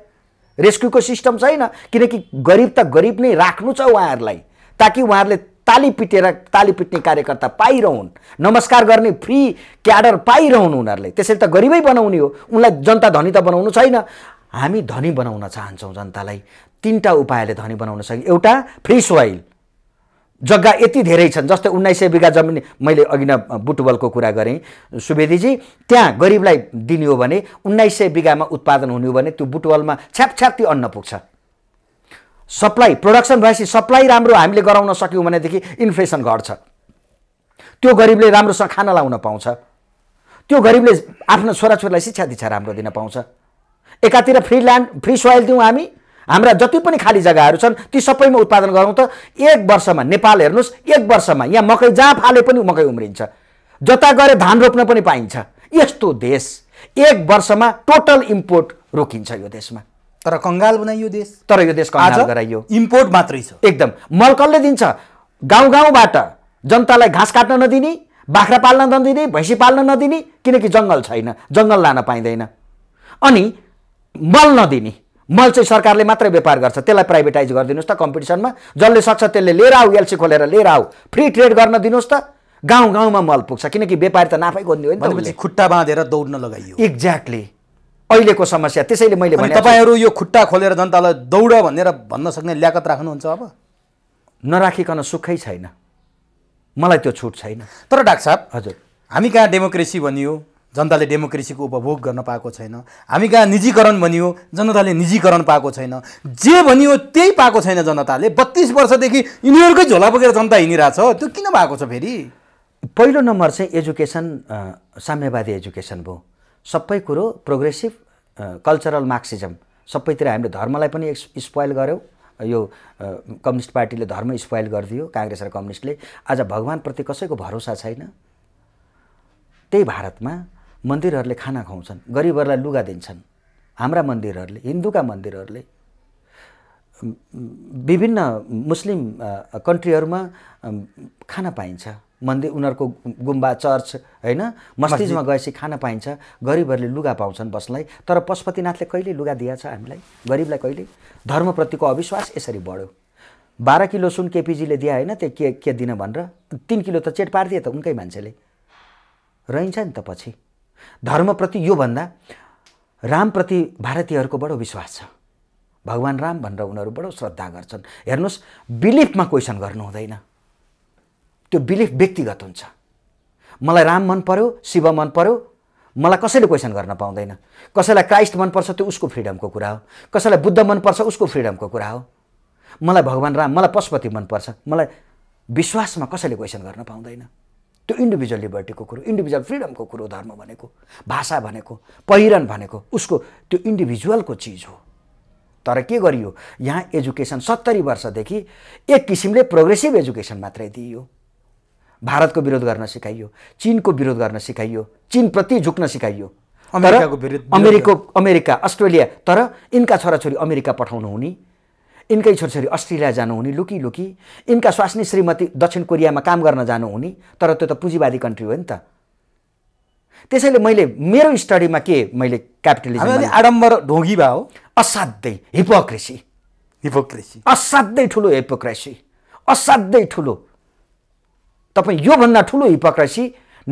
रेस्क्युको सिस्टम छैन किनकि गरिब त गरिब नै राख्नु छ उहाँहरूलाई ताकि उहाँहरूले ताली पिटेर ताली पिट्ने कार्यकर्ता पाइरहन् नमस्कार गर्ने फ्री क्याडर पाइरहन् उनीहरूले त्यसरी त गरिबै बनाउने हो उनलाई जनता धनी त बनाउनु छैन हामी धनी बनाउन चाहन्छौँ जनतालाई तिनवटा उपायले धनी बनाउन सक्यौँ एउटा फ्री सोइल जग्गा यति धेरै छन् जस्तै उन्नाइस सय बिघा जमिन मैले अघि न बुटवलको कुरा गरेँ सुवेदीजी त्यहाँ गरिबलाई दिने हो भने उन्नाइस सय बिघामा उत्पादन हुने हो भने त्यो बुटवलमा छ्यापछ्याप्ती अन्न पुग्छ सप्लाई प्रोडक्सन भएपछि सप्लाई राम्रो हामीले गराउन सक्यौँ भनेदेखि इन्फ्लेसन घट्छ त्यो गरिबले राम्रोसँग खाना लाउन पाउँछ त्यो गरिबले आफ्नो छोराछोरीलाई शिक्षा दीक्षा राम्रो दिन पाउँछ एकातिर फ्री ल्यान्ड फ्री सोइल दिउँ हामी हाम्रा जति पनि खाली जग्गाहरू छन् ती सबैमा उत्पादन गरौँ त एक वर्षमा नेपाल हेर्नुहोस् एक वर्षमा यहाँ मकै जहाँ फाले पनि मकै उम्रिन्छ जता गरे धान रोप्न पनि पाइन्छ यस्तो देश एक वर्षमा टोटल इम्पोर्ट रोकिन्छ यो देशमा तर कङ्गाल बनाइयो देश तर यो देश कङ्गाल गराइयो इम्पोर्ट मात्रै छ एकदम मल कसले दिन्छ गाउँ गाउँबाट जनतालाई घाँस काट्न नदिने बाख्रा पाल्न नदिने भैँसी पाल्न नदिने किनकि जङ्गल छैन जङ्गल लान पाइँदैन अनि मल नदिने मल चाहिँ सरकारले मात्रै व्यापार गर्छ त्यसलाई प्राइभेटाइज गरिदिनुहोस् त कम्पिटिसनमा जसले सक्छ त्यसले लिएर आऊ एलसी खोलेर लिएर आऊ फ्री ट्रेड गर्न दिनुहोस् त गाउँ गाउँमा मल पुग्छ किनकि व्यापारी त नाफै गर्ने होइन नि खुट्टा बाँधेर दौड्न लगाइयो एक्ज्याक्टली अहिलेको समस्या त्यसैले मैले भने तपाईँहरू यो खुट्टा खोलेर जनतालाई दौड भनेर भन्न सक्ने ल्याकत राख्नुहुन्छ अब नराखिकन सुखै छैन मलाई त्यो छुट छैन तर डाक्टर साहब हजुर हामी कहाँ डेमोक्रेसी भनियो जनताले डेमोक्रेसीको उपभोग गर्न पाएको छैन हामी कहाँ निजीकरण भनियो जनताले निजीकरण पाएको छैन जे भनियो त्यही पाएको छैन जनताले बत्तिस वर्षदेखि यिनीहरूकै झोला बोकेर जनता हिँडिरहेछ त्यो किन भएको छ फेरि पहिलो नम्बर चाहिँ एजुकेसन साम्यवादी एजुकेसन भयो सबै कुरो प्रोग्रेसिभ कल्चरल मार्क्सिजम सबैतिर हामीले धर्मलाई पनि स्पोइल गऱ्यौँ यो कम्युनिस्ट पार्टीले धर्म स्पोइल गरिदियो काङ्ग्रेस र कम्युनिस्टले आज भगवान्प्रति कसैको भरोसा छैन त्यही भारतमा मन्दिरहरूले खाना खुवाउँछन् गरिबहरूलाई लुगा दिन्छन् हाम्रा मन्दिरहरूले हिन्दूका मन्दिरहरूले विभिन्न मुस्लिम कन्ट्रीहरूमा खाना पाइन्छ मन्दिर उनीहरूको गुम्बा चर्च होइन मस्जिदमा गएपछि खाना पाइन्छ गरिबहरूले लुगा पाउँछन् बस्नलाई तर पशुपतिनाथले कहिले लुगा दिएछ हामीलाई गरिबलाई कहिले धर्मप्रतिको अविश्वास यसरी बढ्यो बाह्र किलो सुन केपिजीले दिए होइन त्यो के के दिन भनेर तिन किलो त चेट पारिदिए त उनकै मान्छेले रहन्छ नि त पछि धर्मप्रति योभन्दा रामप्रति भारतीयहरूको बडो विश्वास छ भगवान् राम भनेर उनीहरू बडो श्रद्धा गर्छन् हेर्नुहोस् बिलिफमा क्वेसन गर्नु हुँदैन त्यो बिलिफ व्यक्तिगत हुन्छ मलाई राम मन पर्यो शिव मन पर्यो मलाई कसैले क्वेसन गर्न पाउँदैन कसैलाई क्राइस्ट मनपर्छ त्यो उसको फ्रिडमको कुरा हो कसैलाई बुद्ध मनपर्छ उसको फ्रिडमको कुरा हो मलाई भगवान् राम मलाई पशुपति मनपर्छ मलाई विश्वासमा कसैले क्वेसन गर्न पाउँदैन त्यो इन्डिभिजुअल लिबर्टीको कुरो इन्डिभिजुअल फ्रिडमको कुरो धर्म भनेको भाषा भनेको पहिरन भनेको उसको त्यो इन्डिभिजुअलको चिज हो तर के गरियो यहाँ एजुकेसन सत्तरी वर्षदेखि एक किसिमले प्रोग्रेसिभ एजुकेसन मात्रै दिइयो भारतको विरोध गर्न सिकाइयो चिनको विरोध गर्न सिकाइयो चिनप्रति झुक्न सिकाइयो अमेरिकाको अमेरिका अस्ट्रेलिया तर यिनका छोराछोरी अमेरिका पठाउनु हुने यिनकै छोरछोरी अस्ट्रेलिया जानुहुने लुकी लुकी यिनका स्वास्नी श्रीमती दक्षिण कोरियामा काम गर्न जानुहुने तर त्यो त पुँजीवादी कन्ट्री हो नि त त्यसैले मैले मेरो स्टडीमा के मैले क्यापिटलिजम आडम्बर ढोगी भयो असाध्यै हिपोक्रेसी हिपोक्रेसी असाध्यै ठुलो हिपोक्रेसी असाध्यै ठुलो तपाईँ योभन्दा ठुलो हिपोक्रेसी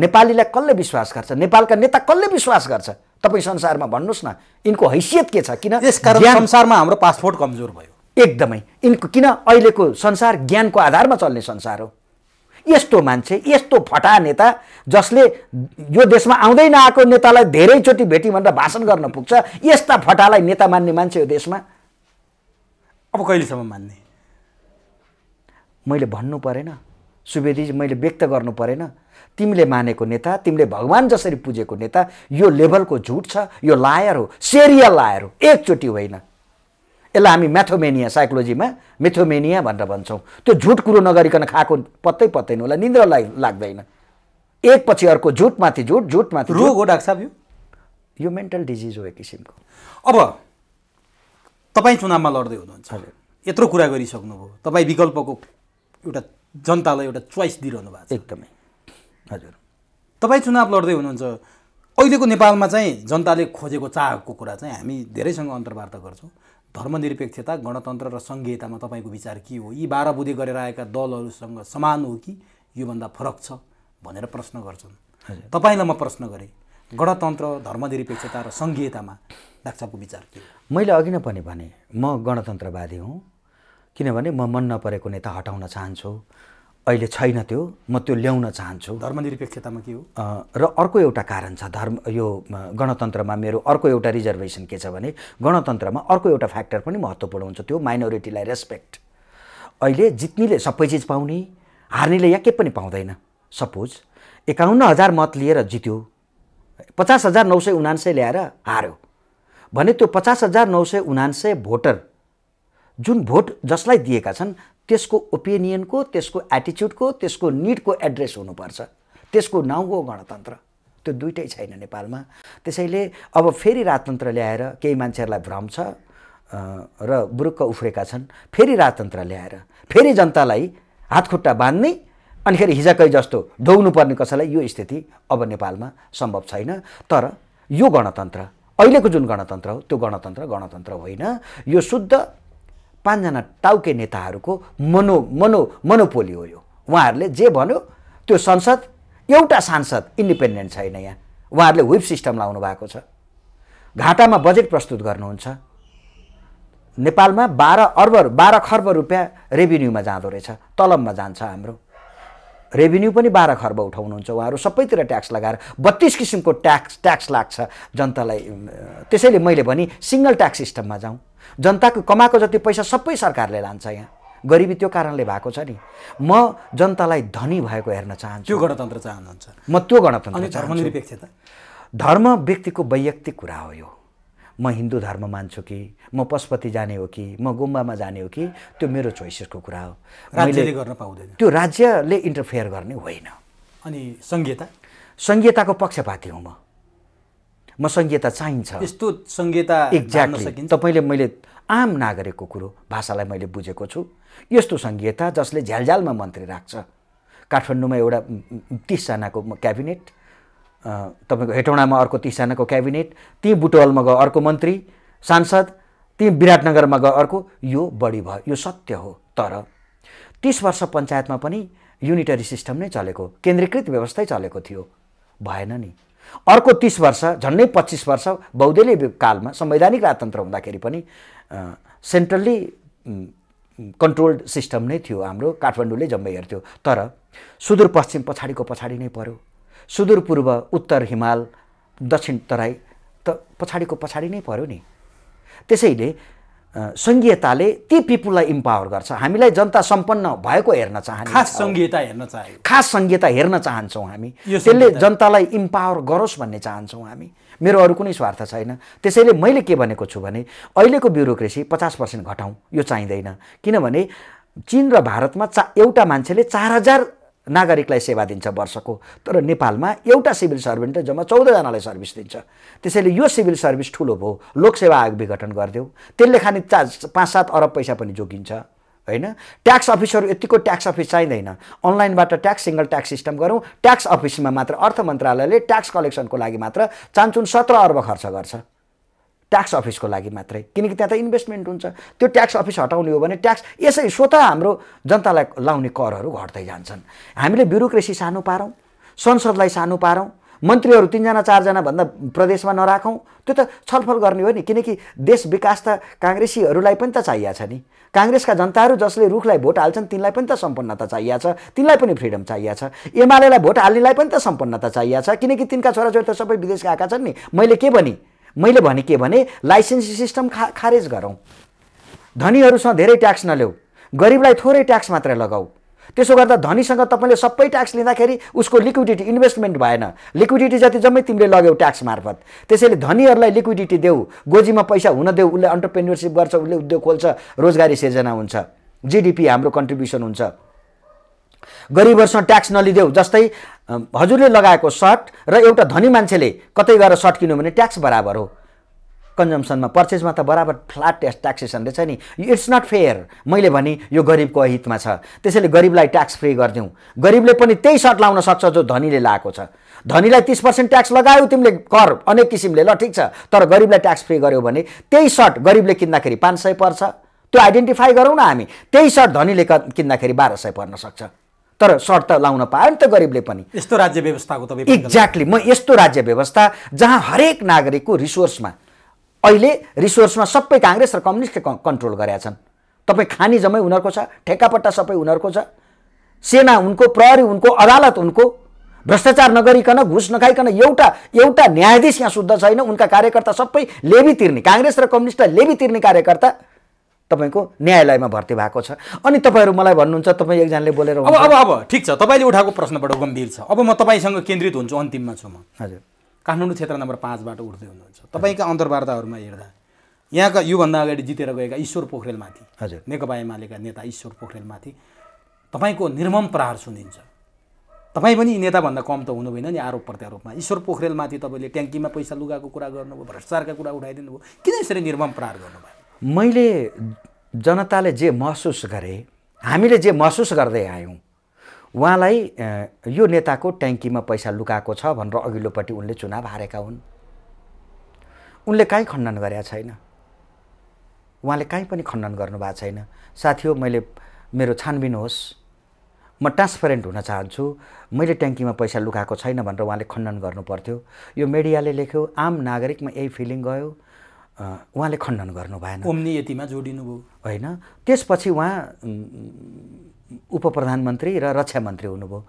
नेपालीलाई कसले विश्वास गर्छ नेपालका नेता कसले विश्वास गर्छ तपाईँ संसारमा भन्नुहोस् न यिनको हैसियत के छ किन यसकारण संसारमा हाम्रो पासपोर्ट कमजोर भयो एकदमै यिनको किन अहिलेको संसार ज्ञानको आधारमा चल्ने संसार हो यस्तो मान्छे यस्तो फटा नेता जसले यो देशमा आउँदै नआएको नेतालाई धेरैचोटि भेटी भनेर भाषण गर्न पुग्छ यस्ता फटालाई नेता मान्ने मान्छे हो देशमा अब कहिलेसम्म मान्ने मैले भन्नु परेन सुवेदीजी मैले व्यक्त गर्नु परेन तिमीले मानेको नेता तिमीले भगवान् जसरी पुजेको नेता यो लेभलको झुट छ यो लायर हो सेरियल लायर हो एकचोटि होइन यसलाई हामी म्याथोमेनिया साइकोलोजीमा मेथोमेनिया भनेर भन्छौँ त्यो झुट कुरो नगरिकन खाएको पत्तै पत्तै पत्तैन होला निन्द्रा लाग्दैन एकपछि अर्को झुटमाथि झुट झुटमाथि रोग हो डाक्टर साहब यो यो मेन्टल डिजिज हो एक किसिमको अब तपाईँ चुनावमा लड्दै हुनुहुन्छ यत्रो कुरा गरिसक्नुभयो तपाईँ विकल्पको एउटा जनतालाई एउटा चोइस दिइरहनु भएको छ एकदमै हजुर तपाईँ चुनाव लड्दै हुनुहुन्छ अहिलेको नेपालमा चाहिँ जनताले खोजेको चाहको कुरा चाहिँ हामी धेरैसँग अन्तर्वार्ता गर्छौँ धर्मनिरपेक्षता गणतन्त्र र सङ्घीयतामा तपाईँको विचार के हो यी बाह्र बुधे गरेर आएका दलहरूसँग समान हो कि योभन्दा फरक छ भनेर प्रश्न गर्छन् तपाईँलाई म प्रश्न गरेँ गणतन्त्र धर्मनिरपेक्षता र सङ्घीयतामा डाक्टरको विचार के मैले अघि नै पनि भने म गणतन्त्रवादी हुँ किनभने म मन नपरेको नेता हटाउन चाहन्छु अहिले छैन त्यो म त्यो ल्याउन चाहन्छु धर्मनिरपेक्षतामा के हो र अर्को एउटा कारण छ धर्म यो गणतन्त्रमा मेरो अर्को एउटा रिजर्भेसन के छ भने गणतन्त्रमा अर्को एउटा फ्याक्टर पनि महत्त्वपूर्ण हुन्छ त्यो माइनोरिटीलाई रेस्पेक्ट अहिले जित्नेले सबै चिज पाउने हार्नेले या के पनि पाउँदैन सपोज एकाउन्न हजार मत लिएर जित्यो पचास हजार नौ सय उनान्सय ल्याएर हार्यो भने त्यो पचास हजार नौ सय उनान्सय भोटर जुन भोट जसलाई दिएका छन् त्यसको ओपिनियनको त्यसको एटिच्युडको त्यसको निडको एड्रेस हुनुपर्छ त्यसको नाउँको गणतन्त्र त्यो दुइटै छैन नेपालमा त्यसैले अब फेरि राजतन्त्र ल्याएर केही मान्छेहरूलाई भ्रम छ र बुरुक्क उफ्रेका छन् फेरि राजतन्त्र ल्याएर फेरि जनतालाई हातखुट्टा बाँध्ने फेरि हिजकै जस्तो ढोग्नुपर्ने कसैलाई यो स्थिति अब नेपालमा सम्भव छैन तर यो गणतन्त्र अहिलेको जुन गणतन्त्र हो त्यो गणतन्त्र गणतन्त्र होइन यो शुद्ध पाँचजना टाउके नेताहरूको मनो मनो मनोपोली हो यो उहाँहरूले जे भन्यो त्यो संसद एउटा सांसद इन्डिपेन्डेन्ट छैन यहाँ उहाँहरूले विप सिस्टम लाउनु भएको छ घाटामा बजेट प्रस्तुत गर्नुहुन्छ नेपालमा बाह्र अर्ब बाह्र खर्ब रुपियाँ रेभिन्यूमा जाँदो रहेछ तलबमा जान्छ हाम्रो रेभिन्यू पनि बाह्र खर्ब उठाउनुहुन्छ उहाँहरू सबैतिर ट्याक्स लगाएर बत्तिस किसिमको ट्याक्स ट्याक्स लाग्छ जनतालाई त्यसैले मैले भने सिङ्गल ट्याक्स सिस्टममा जाउँ जनताको कमाएको जति पैसा सबै सरकारले लान्छ यहाँ गरिबी त्यो कारणले भएको छ नि म जनतालाई धनी भएको हेर्न चाहन्छु त्यो गणतन्त्र चाहनुहुन्छ म त्यो गणतन्त्र धर्म व्यक्तिको वैयक्तिक कुरा हो यो म हिन्दू धर्म मान्छु कि म पशुपति जाने हो कि म गुम्बामा जाने हो कि त्यो मेरो चोइसेसको कुरा हो राज्यले गर्न पाउँदैन त्यो राज्यले इन्टरफेयर गर्ने होइन अनि सङ्घीयता सङ्घीयताको पक्षपाती हुँ म म सङ्घीयता चाहिन्छ यस्तो सङ्घीयता एक्ज्याक्टली तपाईँले मैले आम नागरिकको कुरो भाषालाई मैले बुझेको छु यस्तो सङ्घीयता जसले झ्यालझ्यालमा मन्त्री राख्छ काठमाडौँमा एउटा तिसजनाको क्याबिनेट तपाईँको हेटौँडामा अर्को तिसजनाको क्याबिनेट ती बुटवलमा गयो अर्को मन्त्री सांसद ती विराटनगरमा गयो अर्को यो बढी भयो यो सत्य हो तर तिस वर्ष पञ्चायतमा पनि युनिटरी सिस्टम नै चलेको केन्द्रीकृत व्यवस्थै चलेको थियो भएन नि अर्को तिस वर्ष झन्डै पच्चिस वर्ष बौद्धले कालमा संवैधानिक राजतन्त्र हुँदाखेरि पनि सेन्ट्रल्ली कन्ट्रोल्ड सिस्टम नै थियो हाम्रो काठमाडौँले जम्मै हेर्थ्यो तर सुदूरपश्चिम पछाडिको पछाडि नै पर्यो सुदूरपूर्व उत्तर हिमाल दक्षिण तराई त पछाडिको पछाडि नै पर्यो नि त्यसैले सङ्घीयताले ती पिपुललाई इम्पावर गर्छ हामीलाई जनता सम्पन्न भएको हेर्न चाहन्छ खास सङ्घीयता हेर्न चाहन्छ खास सङ्घीयता हेर्न चाहन्छौँ हामी त्यसले जनतालाई इम्पावर गरोस् भन्ने चाहन्छौँ हामी मेरो अरू कुनै स्वार्थ छैन त्यसैले मैले के भनेको छु भने अहिलेको ब्युरोक्रेसी पचास पर्सेन्ट घटाउँ यो चाहिँदैन किनभने चिन र भारतमा चा एउटा मान्छेले चार हजार नागरिकलाई सेवा दिन्छ वर्षको तर नेपालमा एउटा सिभिल सर्भेन्ट जम्मा चौधजनालाई सर्भिस दिन्छ त्यसैले यो सिभिल सर्भिस ठुलो भयो लोकसेवा आयोग विघटन गरिदेऊ त्यसले खाने चा पाँच सात अरब पैसा पनि जोगिन्छ होइन ट्याक्स अफिसहरू यतिको ट्याक्स अफिस चाहिँदैन अनलाइनबाट ट्याक्स सिङ्गल ट्याक्स सिस्टम गरौँ ट्याक्स अफिसमा मात्र अर्थ मन्त्रालयले ट्याक्स कलेक्सनको लागि मात्र चान्चुन सत्र अर्ब खर्च गर्छ ट्याक्स अफिसको लागि मात्रै किनकि त्यहाँ त इन्भेस्टमेन्ट हुन्छ त्यो ट्याक्स अफिस हटाउने हो भने ट्याक्स यसै स्वत हाम्रो जनतालाई लाउने करहरू घट्दै जान्छन् हामीले ब्युरोक्रेसी सानो पारौँ संसदलाई सानो पारौँ मन्त्रीहरू तिनजना भन्दा प्रदेशमा नराखौँ त्यो त छलफल गर्ने हो नि किनकि देश विकास त काङ्ग्रेसीहरूलाई पनि त चाहिएको छ नि काङ्ग्रेसका जनताहरू जसले रुखलाई भोट हाल्छन् तिनलाई पनि त सम्पन्नता चाहिएको छ तिनलाई पनि फ्रिडम चाहिएको छ एमालेलाई भोट हाल्नेलाई पनि त सम्पन्नता चाहिएको छ किनकि तिनका छोराछोरी त सबै विदेश गएका छन् नि मैले के भनेँ मैले भने के भने लाइसेन्स सिस्टम खा खारेज गरौँ धनीहरूसँग धेरै ट्याक्स नल्याऊ गरिबलाई थोरै ट्याक्स मात्रै लगाऊ त्यसो गर्दा धनीसँग तपाईँले सबै ट्याक्स लिँदाखेरि उसको लिक्विडिटी इन्भेस्टमेन्ट भएन लिक्विडिटी जति जम्मै तिमीले लग्यौ ट्याक्स मार्फत त्यसैले धनीहरूलाई लिक्विडिटी देऊ गोजीमा पैसा हुन देऊ उसले अन्टरप्रेन्यरसिप गर्छ उसले उद्योग खोल्छ रोजगारी सिर्जना हुन्छ जिडिपी हाम्रो कन्ट्रिब्युसन हुन्छ गरिबहरूसँग ट्याक्स नलिदेऊ जस्तै हजुरले लगाएको सर्ट र एउटा धनी मान्छेले कतै गएर सर्ट किन्यो भने ट्याक्स बराबर हो कन्जम्सनमा पर्चेजमा त बराबर फ्ल्याट ट्याक्स ट्याक्सेसन रहेछ नि इट्स नट फेयर मैले भने यो गरिबको हितमा छ त्यसैले गरिबलाई ट्याक्स फ्री गरिदिउँ गरिबले पनि त्यही सर्ट लाउन सक्छ जो धनीले लाएको छ धनीलाई तिस पर्सेन्ट ट्याक्स लगायो तिमीले कर अनेक किसिमले ल ठिक छ तर गरिबलाई ट्याक्स फ्री गर्यो भने त्यही सर्ट गरिबले किन्दाखेरि पाँच सय पर्छ त्यो आइडेन्टिफाई गरौँ न हामी त्यही सर्ट धनीले किन्दाखेरि बाह्र सय पर्न सक्छ तर शर्त लाउन नि त गरिबले पनि यस्तो राज्य व्यवस्थाको तपाईँ एक्ज्याक्टली म यस्तो राज्य व्यवस्था जहाँ हरेक नागरिकको रिसोर्समा अहिले रिसोर्समा सबै काङ्ग्रेस र कम्युनिस्टले कन्ट्रोल गरेका छन् तपाईँ खानी जम्मै उनीहरूको छ ठेक्कापट्टा सबै उनीहरूको छ सेना उनको प्रहरी उनको अदालत उनको भ्रष्टाचार नगरिकन घुस नखाइकन एउटा एउटा न्यायाधीश यहाँ शुद्ध छैन उनका कार्यकर्ता सबै लेबी तिर्ने काङ्ग्रेस र कम्युनिस्टलाई लेबी तिर्ने कार्यकर्ता तपाईँको न्यायालयमा भर्ती भएको छ अनि तपाईँहरू मलाई भन्नुहुन्छ तपाईँ एकजनाले बोलेर अब अब अब ठिक छ तपाईँले उठाएको प्रश्नबाट गम्भीर छ अब म तपाईँसँग केन्द्रित हुन्छु अन्तिममा छु म हजुर काठमाडौँ क्षेत्र नम्बर पाँचबाट उठ्दै हुनुहुन्छ तपाईँका अन्तर्वार्ताहरूमा हेर्दा यहाँका योभन्दा अगाडि जितेर गएका ईश्वर पोखरेलमाथि हजुर नेकपा एमालेका नेता ईश्वर पोखरेलमाथि तपाईँको निर्मम प्रहार सुनिन्छ तपाईँ पनि नेताभन्दा कम त हुनु भएन नि आरोप प्रत्यारोपमा ईश्वर पोखरेलमाथि तपाईँले ट्याङ्कीमा पैसा लुगाको कुरा गर्नुभयो भ्रष्टाचारका कुरा उठाइदिनु भयो किन यसरी निर्मम प्रहार गर्नुभयो मैले जनताले जे महसुस गरे हामीले जे महसुस गर्दै आयौँ उहाँलाई यो नेताको ट्याङ्कीमा पैसा लुकाएको छ भनेर अघिल्लोपट्टि उनले चुनाव हारेका हुन् उनले काहीँ खण्डन गरेका छैन उहाँले काहीँ पनि खण्डन गर्नुभएको छैन साथी हो मैले मेरो छानबिन होस् म ट्रान्सपेरेन्ट हुन चाहन्छु मैले ट्याङ्कीमा पैसा लुकाएको छैन भनेर उहाँले खण्डन गर्नु पर्थ्यो यो मिडियाले लेख्यो आम नागरिकमा यही फिलिङ गयो उहाँले खण्डन गर्नु भएन यतिमा जोडिनुभयो होइन त्यसपछि उहाँ उप प्रधानमन्त्री र रक्षा मन्त्री हुनुभयो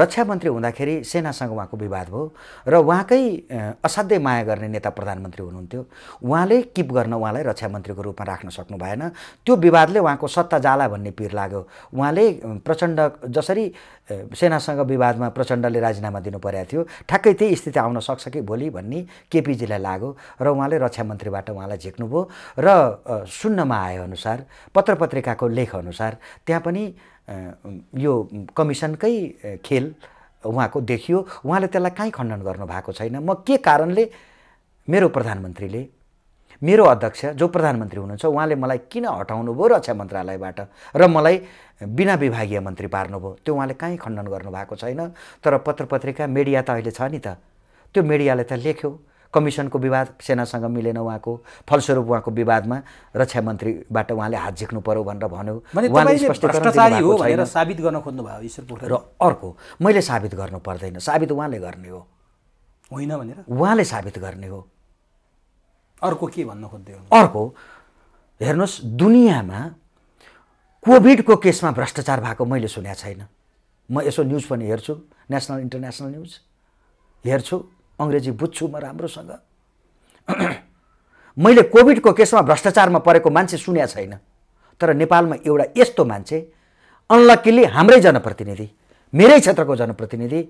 रक्षा मन्त्री हुँदाखेरि सेनासँग उहाँको विवाद भयो र उहाँकै असाध्यै माया गर्ने नेता प्रधानमन्त्री हुनुहुन्थ्यो उहाँले किप गर्न उहाँलाई रक्षा मन्त्रीको रूपमा राख्न सक्नु भएन त्यो विवादले उहाँको सत्ता जाला भन्ने पिर लाग्यो उहाँले प्रचण्ड जसरी सेनासँग विवादमा प्रचण्डले राजीनामा दिनु परेको थियो ठ्याक्कै त्यही स्थिति आउन सक्छ कि भोलि भन्ने केपिजीलाई लाग्यो र उहाँले रक्षा मन्त्रीबाट उहाँलाई झिक्नुभयो र सुन्नमा आएअनुसार पत्र पत्रिकाको लेखअनुसार त्यहाँ पनि यो कमिसनकै खेल उहाँको देखियो उहाँले त्यसलाई काहीँ खण्डन गर्नुभएको छैन म के कारणले मेरो प्रधानमन्त्रीले मेरो अध्यक्ष जो प्रधानमन्त्री हुनुहुन्छ उहाँले मलाई किन हटाउनु भयो रक्षा मन्त्रालयबाट र मलाई बिना विभागीय मन्त्री पार्नुभयो त्यो उहाँले कहीँ खण्डन गर्नुभएको छैन तर पत्र पत्रिका मिडिया त अहिले छ नि त त्यो मिडियाले त लेख्यो कमिसनको विवाद सेनासँग मिलेन उहाँको फलस्वरूप उहाँको विवादमा रक्षा मन्त्रीबाट उहाँले हात झिक्नु पर्यो भनेर भन्यो भनेर साबित गर्न खोज्नुभयो ईश्वर पोखरेल र अर्को मैले साबित गर्नु पर्दैन साबित उहाँले गर्ने हो होइन भनेर उहाँले साबित गर्ने हो अर्को के भन्न खोज्दै अर्को हेर्नुहोस् दुनियाँमा कोभिडको केसमा भ्रष्टाचार भएको मैले सुनेको छैन म यसो न्युज पनि हेर्छु नेसनल इन्टरनेसनल न्युज हेर्छु अङ्ग्रेजी बुझ्छु म राम्रोसँग मैले कोभिडको केसमा भ्रष्टाचारमा परेको मान्छे सुनेको छैन तर नेपालमा एउटा यस्तो मान्छे अनलक्किली हाम्रै जनप्रतिनिधि मेरै क्षेत्रको जनप्रतिनिधि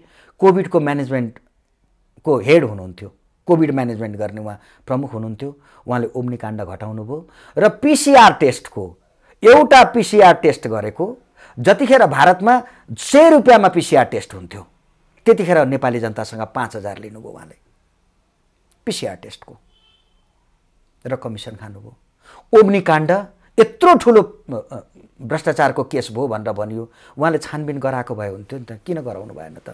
कोभिडको म्यानेजमेन्टको हेड हुनुहुन्थ्यो कोभिड म्यानेजमेन्ट गर्ने उहाँ प्रमुख हुनुहुन्थ्यो उहाँले ओम्निकाण्ड घटाउनु भयो र पिसिआर टेस्टको एउटा पिसिआर टेस्ट गरेको जतिखेर भारतमा सय रुपियाँमा पिसिआर टेस्ट हुन्थ्यो त्यतिखेर नेपाली जनतासँग पाँच हजार लिनुभयो उहाँले पिसिआर टेस्टको र कमिसन खानुभयो ओम्नी काण्ड यत्रो ठुलो भ्रष्टाचारको केस भयो भनेर भनियो उहाँले छानबिन गराएको भए हुन्थ्यो नि त किन गराउनु भएन त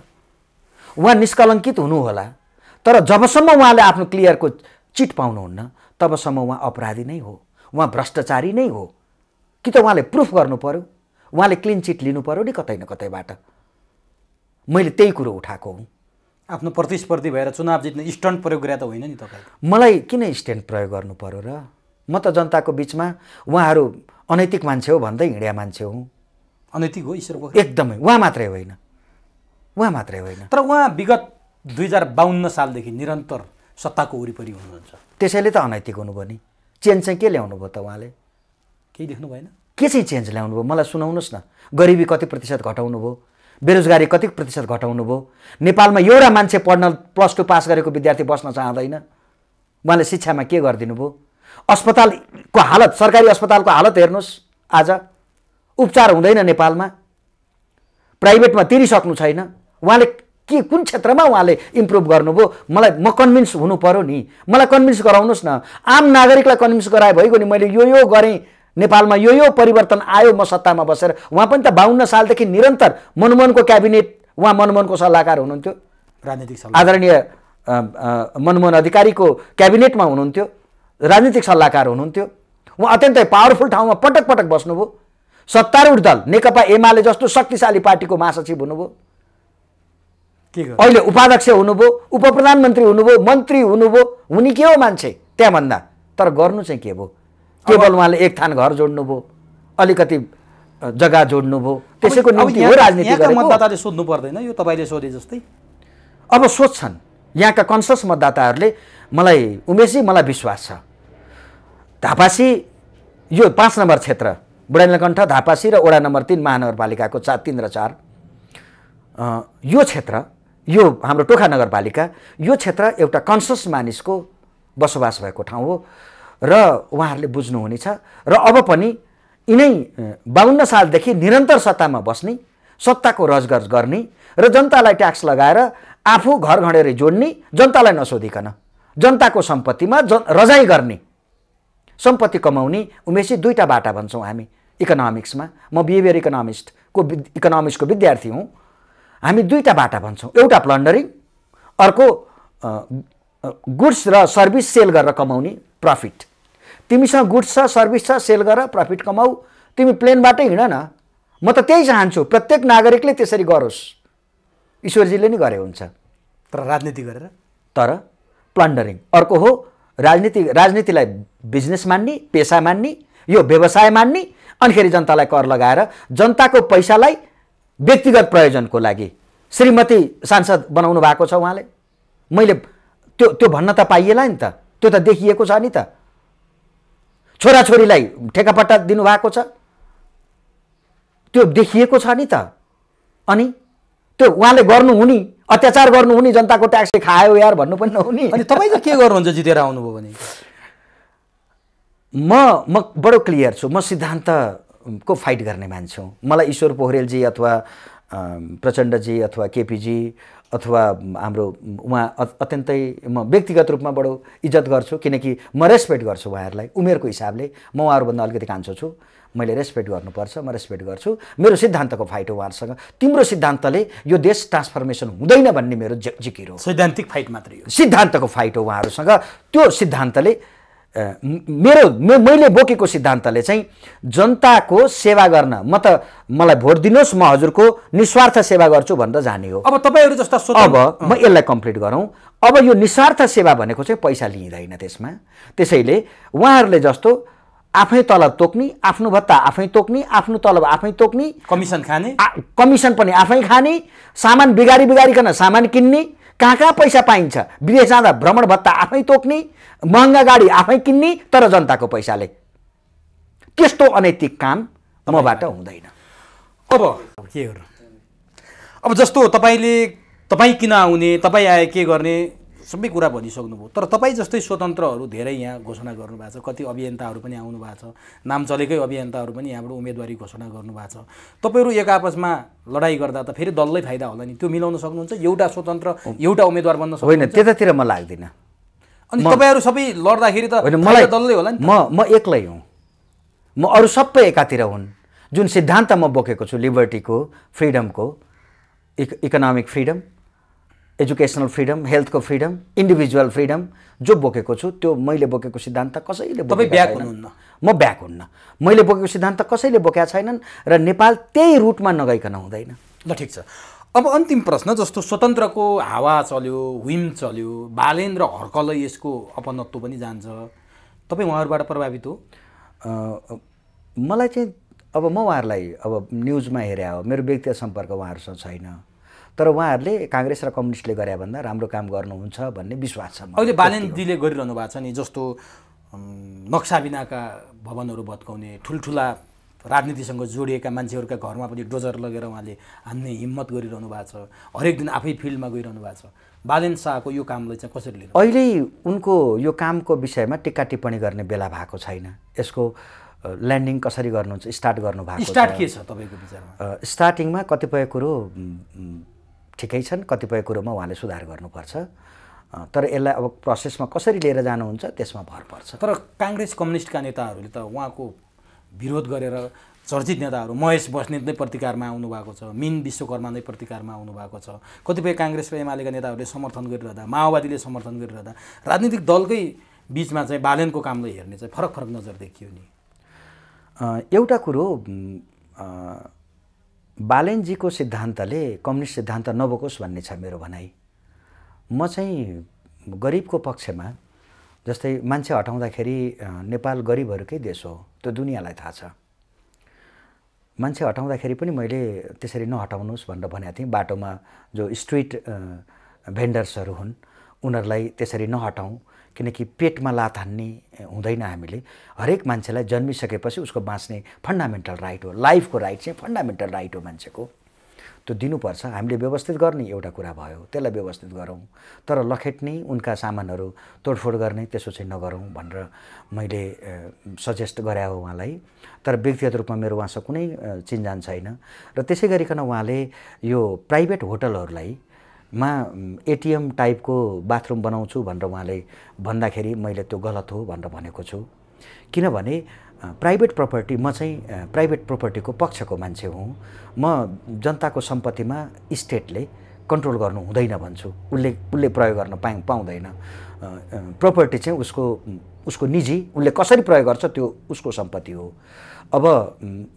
उहाँ निष्कलङ्कित हुनुहोला तर जबसम्म उहाँले आफ्नो क्लियरको चिट पाउनुहुन्न तबसम्म उहाँ अपराधी नै हो उहाँ भ्रष्टाचारी नै हो कि त उहाँले प्रुफ गर्नु पऱ्यो उहाँले क्लिन चिट लिनु पऱ्यो नि कतै न कतैबाट मैले त्यही कुरो उठाएको हुँ आफ्नो प्रतिस्पर्धी भएर चुनाव जित्ने स्ट्यान्ड प्रयोग गरे त होइन नि तपाईँ मलाई किन स्ट्यान्ड प्रयोग गर्नु पऱ्यो र म त जनताको बिचमा उहाँहरू अनैतिक मान्छे हो भन्दै हिँड्या मान्छे हुँ अनैतिक हो ईश्वरको एकदमै उहाँ मात्रै होइन उहाँ मात्रै होइन तर उहाँ विगत दुई हजार बाहन्न सालदेखि निरन्तर सत्ताको वरिपरि हुनुहुन्छ त्यसैले त अनैतिक हुनुभयो नि चेन्ज चाहिँ के ल्याउनु भयो त उहाँले केही देख्नु भएन के चाहिँ चेन्ज ल्याउनु भयो मलाई सुनाउनुहोस् न गरिबी कति प्रतिशत घटाउनु भयो बेरोजगारी कति प्रतिशत घटाउनु भयो नेपालमा एउटा मान्छे पढ्न प्लस टू पास गरेको विद्यार्थी बस्न चाहँदैन उहाँले शिक्षामा के गरिदिनु भयो अस्पतालको हालत सरकारी अस्पतालको हालत हेर्नुहोस् आज उपचार हुँदैन नेपालमा प्राइभेटमा तिरिसक्नु छैन उहाँले के कुन क्षेत्रमा उहाँले इम्प्रुभ गर्नुभयो मलाई म कन्भिन्स हुनु पऱ्यो नि मलाई कन्भिन्स गराउनुहोस् न आम नागरिकलाई कन्भिन्स गराए भइगयो नि मैले यो यो गरेँ नेपालमा यो यो परिवर्तन आयो म सत्तामा बसेर उहाँ पनि त बाहन्न सालदेखि निरन्तर मनमोहनको क्याबिनेट उहाँ मनमोहनको सल्लाहकार हुनुहुन्थ्यो राजनीतिक आदरणीय मनमोहन अधिकारीको क्याबिनेटमा हुनुहुन्थ्यो राजनीतिक सल्लाहकार हुनुहुन्थ्यो उहाँ अत्यन्तै पावरफुल ठाउँमा पटक पटक बस्नुभयो सत्तारूढ दल नेकपा एमाले जस्तो शक्तिशाली पार्टीको महासचिव हुनुभयो अहिले उपाध्यक्ष हुनुभयो उप प्रधानमन्त्री हुनुभयो मन्त्री हुनुभयो हुने के हो मान्छे त्यहाँभन्दा तर गर्नु चाहिँ के भयो केवल उहाँले एक थान घर जोड्नुभयो अलिकति जग्गा जोड्नुभयो त्यसैको निम्ति हो राजनीति मतदाताले सोध्नु पर्दैन यो तपाईँले सोधे जस्तै अब सोध्छन् यहाँका कन्सस मतदाताहरूले मलाई उमेशजी मलाई विश्वास छ धापासी यो पाँच नम्बर क्षेत्र बुढानीलकण्ठ धापासी र वडा नम्बर तिन महानगरपालिकाको चार तिन र चार यो क्षेत्र यो हाम्रो टोखा नगरपालिका यो क्षेत्र एउटा कन्सस मानिसको बसोबास भएको ठाउँ हो र उहाँहरूले बुझ्नुहुनेछ र अब पनि यिनै बाहन्न सालदेखि निरन्तर सत्तामा बस्ने सत्ताको रजगर्ज गर्ने र जनतालाई ट्याक्स लगाएर आफू घर घडेर जोड्ने जनतालाई नसोधिकन जनताको सम्पत्तिमा ज रजाइ गर्ने सम्पत्ति कमाउने उमेसी दुईवटा बाटा भन्छौँ हामी इकोनोमिक्समा म बिहेभियर इकोनोमिस्टको इकोनोमिक्सको विद्यार्थी हुँ हामी दुईवटा बाटा भन्छौँ एउटा प्लन्डरिङ अर्को गुड्स र सर्भिस सेल गरेर कमाउने प्रफिट तिमीसँग गुड्स छ सर्भिस छ सेल गर प्रफिट कमाऊ तिमी प्लेनबाटै हिँड न म त त्यही चाहन्छु प्रत्येक नागरिकले त्यसरी गरोस् ईश्वरजीले नि गरे हुन्छ तर राजनीति गरेर तर प्लन्डरिङ अर्को हो राजनीति राजनीतिलाई बिजनेस मान्ने पेसा मान्ने यो व्यवसाय मान्ने अनिखेरि जनतालाई कर लगाएर जनताको पैसालाई व्यक्तिगत प्रयोजनको लागि श्रीमती सांसद बनाउनु भएको छ उहाँले मैले त्यो त्यो भन्न त पाइएला नि त त्यो त देखिएको छ नि त छोराछोरीलाई ठेकापट्टा दिनुभएको छ त्यो देखिएको छ नि त अनि त्यो उहाँले गर्नुहुने अत्याचार गर्नुहुने जनताको ट्याक्स खायो यार भन्नु पनि नहुने अनि तपाईँ त के गर्नुहुन्छ जितेर आउनुभयो भने म म बडो क्लियर छु म सिद्धान्तको फाइट गर्ने मान्छे मलाई ईश्वर पोखरेलजी अथवा प्रचण्डजी अथवा केपीजी अथवा हाम्रो उहाँ अत्यन्तै म व्यक्तिगत रूपमा बडो इज्जत गर्छु किनकि म रेस्पेक्ट गर्छु उहाँहरूलाई उमेरको हिसाबले म उहाँहरूभन्दा अलिकति कान्छो छु मैले रेस्पेक्ट गर्नुपर्छ म रेस्पेक्ट गर्छु मेरो सिद्धान्तको फाइट हो उहाँहरूसँग तिम्रो सिद्धान्तले यो देश ट्रान्सफर्मेसन हुँदैन भन्ने मेरो जिकिर हो सैद्धान्तिक फाइट मात्रै हो सिद्धान्तको फाइट हो उहाँहरूसँग त्यो सिद्धान्तले मेरो मैले बोकेको सिद्धान्तले चाहिँ जनताको सेवा गर्न म त मलाई भोट दिनुहोस् म हजुरको निस्वार्थ सेवा गर्छु भनेर जाने हो अब तपाईँहरू जस्ता अब म यसलाई कम्प्लिट गरौँ अब यो निस्वार्थ सेवा भनेको चाहिँ पैसा लिइँदैन त्यसमा त्यसैले उहाँहरूले जस्तो आफै तलब तोक्ने आफ्नो भत्ता आफै तोक्ने आफ्नो तलब आफै तोक्ने कमिसन खाने कमिसन पनि आफै खाने सामान बिगारी बिगारिकन सामान किन्ने कहाँ कहाँ पैसा पाइन्छ विदेश जाँदा भ्रमण भत्ता आफै तोक्ने महँगा गाडी आफै किन्ने तर जनताको पैसाले त्यस्तो अनैतिक काम मबाट हुँदैन अब के गर्नु अब जस्तो तपाईँले तपाईँ किन आउने तपाईँ आए के गर्ने सबै कुरा भनिसक्नुभयो तर तपाईँ जस्तै स्वतन्त्रहरू धेरै यहाँ घोषणा गर्नुभएको छ कति अभियन्ताहरू पनि आउनु भएको छ नाम चलेकै अभियन्ताहरू पनि यहाँबाट उम्मेदवारी घोषणा गर्नुभएको छ तपाईँहरू एक आपसमा लडाइँ गर्दा त फेरि दललै फाइदा होला नि त्यो मिलाउन सक्नुहुन्छ एउटा स्वतन्त्र एउटा उम्मेद्वार बन्न होइन त्यतातिर म लाग्दिनँ अनि तपाईँहरू सबै लड्दाखेरि त होइन मलाई दलले होला नि म म एक्लै हुँ म अरू सबै एकातिर हुन् जुन सिद्धान्त म बोकेको छु लिबर्टीको फ्रिडमको इक इकोनोमिक फ्रिडम एजुकेसनल फ्रिडम हेल्थको फ्रिडम इन्डिभिजुअल फ्रिडम जो बोकेको छु त्यो मैले बोकेको सिद्धान्त कसैले तपाईँ ब्याक हुनुहुन्न म ब्याक हुन्न मैले बोकेको सिद्धान्त कसैले बोकेका छैनन् र नेपाल त्यही रुटमा नगइकन हुँदैन ल ठिक छ अब अन्तिम प्रश्न जस्तो स्वतन्त्रको हावा चल्यो विम चल्यो बालेन्द्र हर्कल यसको अपनत्व पनि जान्छ तपाईँ उहाँहरूबाट प्रभावित हो मलाई चाहिँ अब म उहाँहरूलाई अब न्युजमा हेरे हो मेरो व्यक्तिगत सम्पर्क उहाँहरूसँग छैन तर उहाँहरूले काङ्ग्रेस र कम्युनिस्टले गरे भन्दा राम्रो काम गर्नुहुन्छ भन्ने विश्वास छ अहिले बालेन्दीले गरिरहनु भएको छ नि जस्तो नक्सा बिनाका भवनहरू भत्काउने ठुल्ठुला राजनीतिसँग जोडिएका मान्छेहरूका घरमा पनि डोजर लगेर उहाँले हान्ने हिम्मत गरिरहनु भएको छ हरेक दिन आफै फिल्डमा गइरहनु भएको छ बालेन शाहको यो कामलाई चाहिँ कसरी लिनु अहिले उनको यो कामको विषयमा टिक्का टिप्पणी गर्ने बेला भएको छैन यसको ल्यान्डिङ कसरी गर्नुहुन्छ स्टार्ट गर्नुभएको स्टार्ट के छ तपाईँको विचारमा स्टार्टिङमा कतिपय कुरो ठिकै छन् कतिपय कुरोमा उहाँले सुधार गर्नुपर्छ तर यसलाई अब प्रोसेसमा कसरी लिएर जानुहुन्छ त्यसमा भर पर्छ तर काङ्ग्रेस कम्युनिस्टका नेताहरूले त उहाँको विरोध गरेर चर्चित नेताहरू महेश बस्नेत नै प्रतिकारमा आउनुभएको छ मिन विश्वकर्मा नै प्रतिकारमा आउनुभएको छ कतिपय काङ्ग्रेस र एमालेका नेताहरूले समर्थन गरिरहँदा माओवादीले समर्थन गरिरहँदा राजनीतिक दलकै बिचमा चाहिँ बालनको कामलाई हेर्ने चाहिँ फरक फरक नजर देखियो नि एउटा कुरो बालेनजीको सिद्धान्तले कम्युनिस्ट सिद्धान्त नबोकोस् भन्ने छ मेरो भनाइ म चाहिँ गरिबको पक्षमा जस्तै मान्छे हटाउँदाखेरि नेपाल गरिबहरूकै देश हो त्यो दुनियाँलाई थाहा छ मान्छे हटाउँदाखेरि पनि मैले त्यसरी नहटाउनुहोस् भनेर भनेको थिएँ बाटोमा जो स्ट्रिट भेन्डर्सहरू हुन् उनीहरूलाई त्यसरी नहटाउँ किनकि पेटमा लात हान्ने हुँदैन हामीले हरेक मान्छेलाई जन्मिसकेपछि उसको बाँच्ने फन्डामेन्टल राइट हो लाइफको राइट चाहिँ फन्डामेन्टल राइट हो मान्छेको त्यो दिनुपर्छ हामीले व्यवस्थित गर्ने एउटा कुरा भयो त्यसलाई व्यवस्थित गरौँ तर लखेट्ने उनका सामानहरू तोडफोड गर्ने त्यसो चाहिँ नगरौँ भनेर मैले सजेस्ट गरे हो उहाँलाई तर व्यक्तिगत रूपमा मेरो उहाँसँग कुनै चिन्जान छैन र त्यसै गरिकन उहाँले यो प्राइभेट होटलहरूलाई मा एटिएम टाइपको बाथरुम बनाउँछु भनेर उहाँले भन्दाखेरि मैले त्यो गलत हो भनेर भनेको छु किनभने प्राइभेट प्रपर्टी म चाहिँ प्राइभेट प्रपर्टीको पक्षको मान्छे हुँ म जनताको सम्पत्तिमा स्टेटले कन्ट्रोल गर्नु हुँदैन भन्छु उसले उसले प्रयोग गर्न पाइ पाउँदैन प्रपर्टी चाहिँ उसको उसको निजी उसले कसरी प्रयोग गर्छ त्यो उसको सम्पत्ति हो अब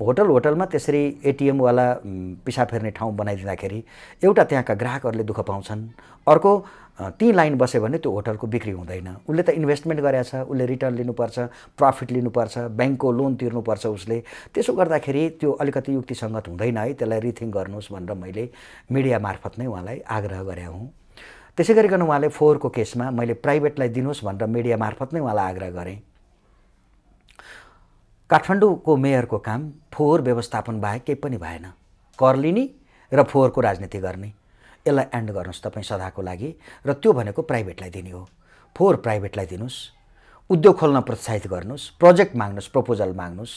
होटल होटलमा त्यसरी एटिएमवाला पिसा फेर्ने ठाउँ बनाइदिँदाखेरि एउटा त्यहाँका ग्राहकहरूले दुःख पाउँछन् अर्को ती लाइन बस्यो भने त्यो होटलको बिक्री हुँदैन उसले त इन्भेस्टमेन्ट गरेछ छ उसले रिटर्न लिनुपर्छ प्रफिट लिनुपर्छ ब्याङ्कको लोन तिर्नुपर्छ उसले त्यसो गर्दाखेरि त्यो अलिकति युक्तिसङ्गत हुँदैन है त्यसलाई रिथिङ गर्नुहोस् भनेर मैले मिडिया मार्फत नै उहाँलाई आग्रह गरे हुँ त्यसै गरिकन उहाँले फोहोरको केसमा मैले प्राइभेटलाई दिनुहोस् भनेर मिडिया मार्फत नै उहाँलाई आग्रह गरेँ काठमाडौँको मेयरको काम फोहोर व्यवस्थापन बाहेक केही पनि भएन कर लिने र फोहोरको राजनीति गर्ने यसलाई एन्ड गर्नुहोस् तपाईँ सदाको लागि र त्यो भनेको प्राइभेटलाई दिने हो फोहोर प्राइभेटलाई दिनुहोस् उद्योग खोल्न प्रोत्साहित गर्नुहोस् प्रोजेक्ट माग्नुहोस् प्रपोजल माग्नुहोस्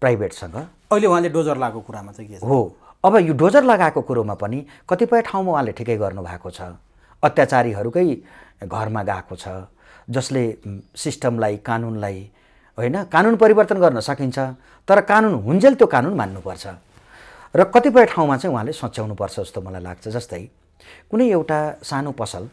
प्राइभेटसँग अहिले उहाँले डोजर लगाएको कुरामा चाहिँ के हो अब यो डोजर लगाएको कुरोमा पनि कतिपय ठाउँमा उहाँले ठिकै गर्नुभएको छ अत्याचारीहरूकै घरमा गएको छ जसले सिस्टमलाई कानुनलाई होइन कानुन परिवर्तन गर्न सकिन्छ तर कानुन हुन्जेल त्यो कानुन मान्नुपर्छ र कतिपय ठाउँमा चाहिँ उहाँले सच्याउनुपर्छ जस्तो मलाई लाग्छ जस्तै कुनै एउटा सानो पसल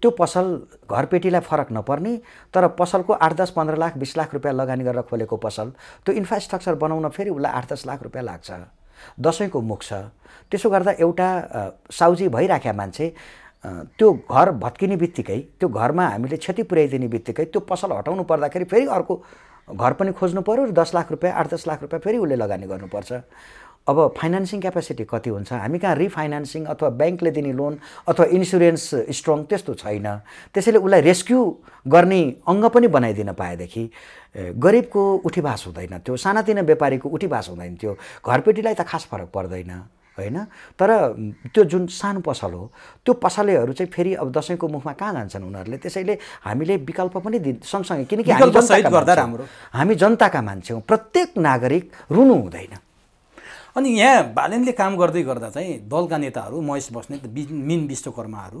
त्यो पसल घरपेटीलाई फरक नपर्ने तर पसलको आठ दस पन्ध्र लाख बिस लाख रुपियाँ लगानी गरेर खोलेको पसल त्यो इन्फ्रास्ट्रक्चर बनाउन फेरि उसलाई आठ दस लाख रुपियाँ लाग्छ दसैँको मुख छ त्यसो गर्दा एउटा साउजी भइराख्या मान्छे त्यो घर भत्किने बित्तिकै त्यो घरमा हामीले क्षति पुर्याइदिने बित्तिकै त्यो पसल हटाउनु पर्दाखेरि फेरि अर्को घर पनि खोज्नु पऱ्यो र दस लाख रुपियाँ आठ दस लाख रुपियाँ फेरि उसले लगानी गर्नुपर्छ अब फाइनेन्सिङ क्यापेसिटी कति हुन्छ हामी कहाँ रिफाइनेन्सिङ अथवा ब्याङ्कले दिने लोन अथवा इन्सुरेन्स स्ट्रङ त्यस्तो छैन त्यसैले उसलाई रेस्क्यु गर्ने अङ्ग पनि बनाइदिन पाएदेखि गरिबको उठीबास हुँदैन त्यो सानातिना व्यापारीको उठीबास हुँदैन थियो घरपेटीलाई त खास फरक पर्दैन होइन तर त्यो जुन सानो पसल हो त्यो पसलेहरू चाहिँ फेरि अब दसैँको मुखमा कहाँ जान्छन् उनीहरूले त्यसैले हामीले विकल्प पनि दि सँगसँगै किनकि हामी जनताका मान्छे हौँ प्रत्येक नागरिक रुनु हुँदैन अनि यहाँ बालनले काम गर्दै गर्दा चाहिँ दलका नेताहरू महेश बस्नेत मिन विश्वकर्माहरू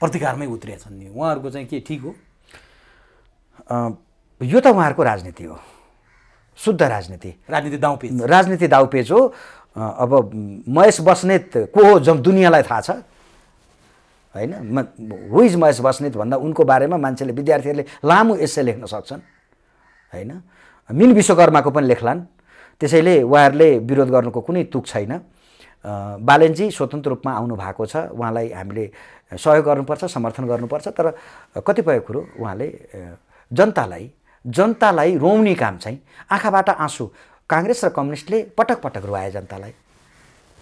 प्रतिकारमै उत्रिएछन् नि उहाँहरूको चाहिँ के ठिक हो यो त उहाँहरूको राजनीति हो शुद्ध राजनीति राजनीति दाउपेज राजनीति दाउपेज हो अब महेश बस्नेत को हो जब दुनियाँलाई थाहा छ होइन म इज महेश बस्नेत भन्दा उनको बारेमा मान्छेले विद्यार्थीहरूले लामो एसे लेख्न सक्छन् होइन मिन विश्वकर्माको पनि लेख्लान् त्यसैले उहाँहरूले विरोध गर्नुको कुनै तुक छैन बालेनजी स्वतन्त्र रूपमा आउनु भएको छ उहाँलाई हामीले सहयोग गर्नुपर्छ समर्थन गर्नुपर्छ तर कतिपय कुरो उहाँले जनतालाई जनतालाई रोउने काम चाहिँ आँखाबाट आँसु काङ्ग्रेस र कम्युनिस्टले पटक पटक रुवाए जनतालाई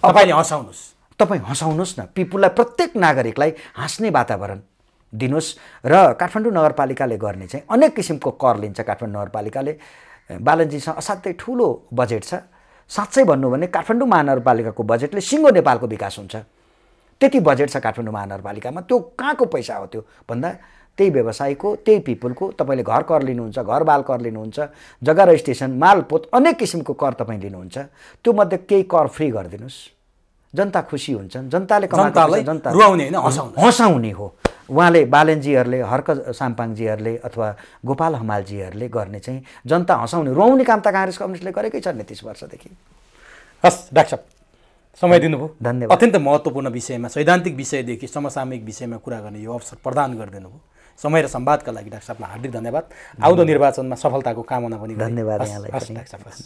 तपाईँले हँसाउनुहोस् तपाईँ हँसाउनुहोस् न पिपुललाई प्रत्येक नागरिकलाई हाँस्ने वातावरण दिनुहोस् र काठमाडौँ नगरपालिकाले गर्ने चाहिँ अनेक किसिमको कर लिन्छ काठमाडौँ नगरपालिकाले बालनजीसँग असाध्यै ठुलो बजेट छ साँच्चै भन्नु भने काठमाडौँ महानगरपालिकाको बजेटले सिङ्गो नेपालको विकास हुन्छ त्यति बजेट छ काठमाडौँ महानगरपालिकामा त्यो कहाँको पैसा हो त्यो भन्दा त्यही व्यवसायको त्यही पिपुलको तपाईँले घर कर लिनुहुन्छ घर बाल कर लिनुहुन्छ जग्गा रजिस्ट्रेसन मालपोत अनेक किसिमको कर तपाईँ लिनुहुन्छ त्यो मध्ये केही कर फ्री गरिदिनुहोस् जनता खुसी हुन्छन् जनताले जनता हँसाउने हो उहाँले बालेनजीहरूले हर्क साम्पाङजीहरूले अथवा गोपाल हमालजीहरूले गर्ने चाहिँ जनता हँसाउने रुवाउने काम त काङ्ग्रेस कम्युनिस्टले गरेकै छन् नि तिस वर्षदेखि हस् डाक्टर समय दिनुभयो धन्यवाद अत्यन्त महत्त्वपूर्ण विषयमा सैद्धान्तिक विषयदेखि समसामयिक विषयमा कुरा गर्ने यो अवसर प्रदान गरिदिनु भयो समय र संवादका लागि डाक्टर साहबलाई हार्दिक धन्यवाद आउँदो निर्वाचनमा सफलताको कामना पनि धन्यवाद यहाँलाई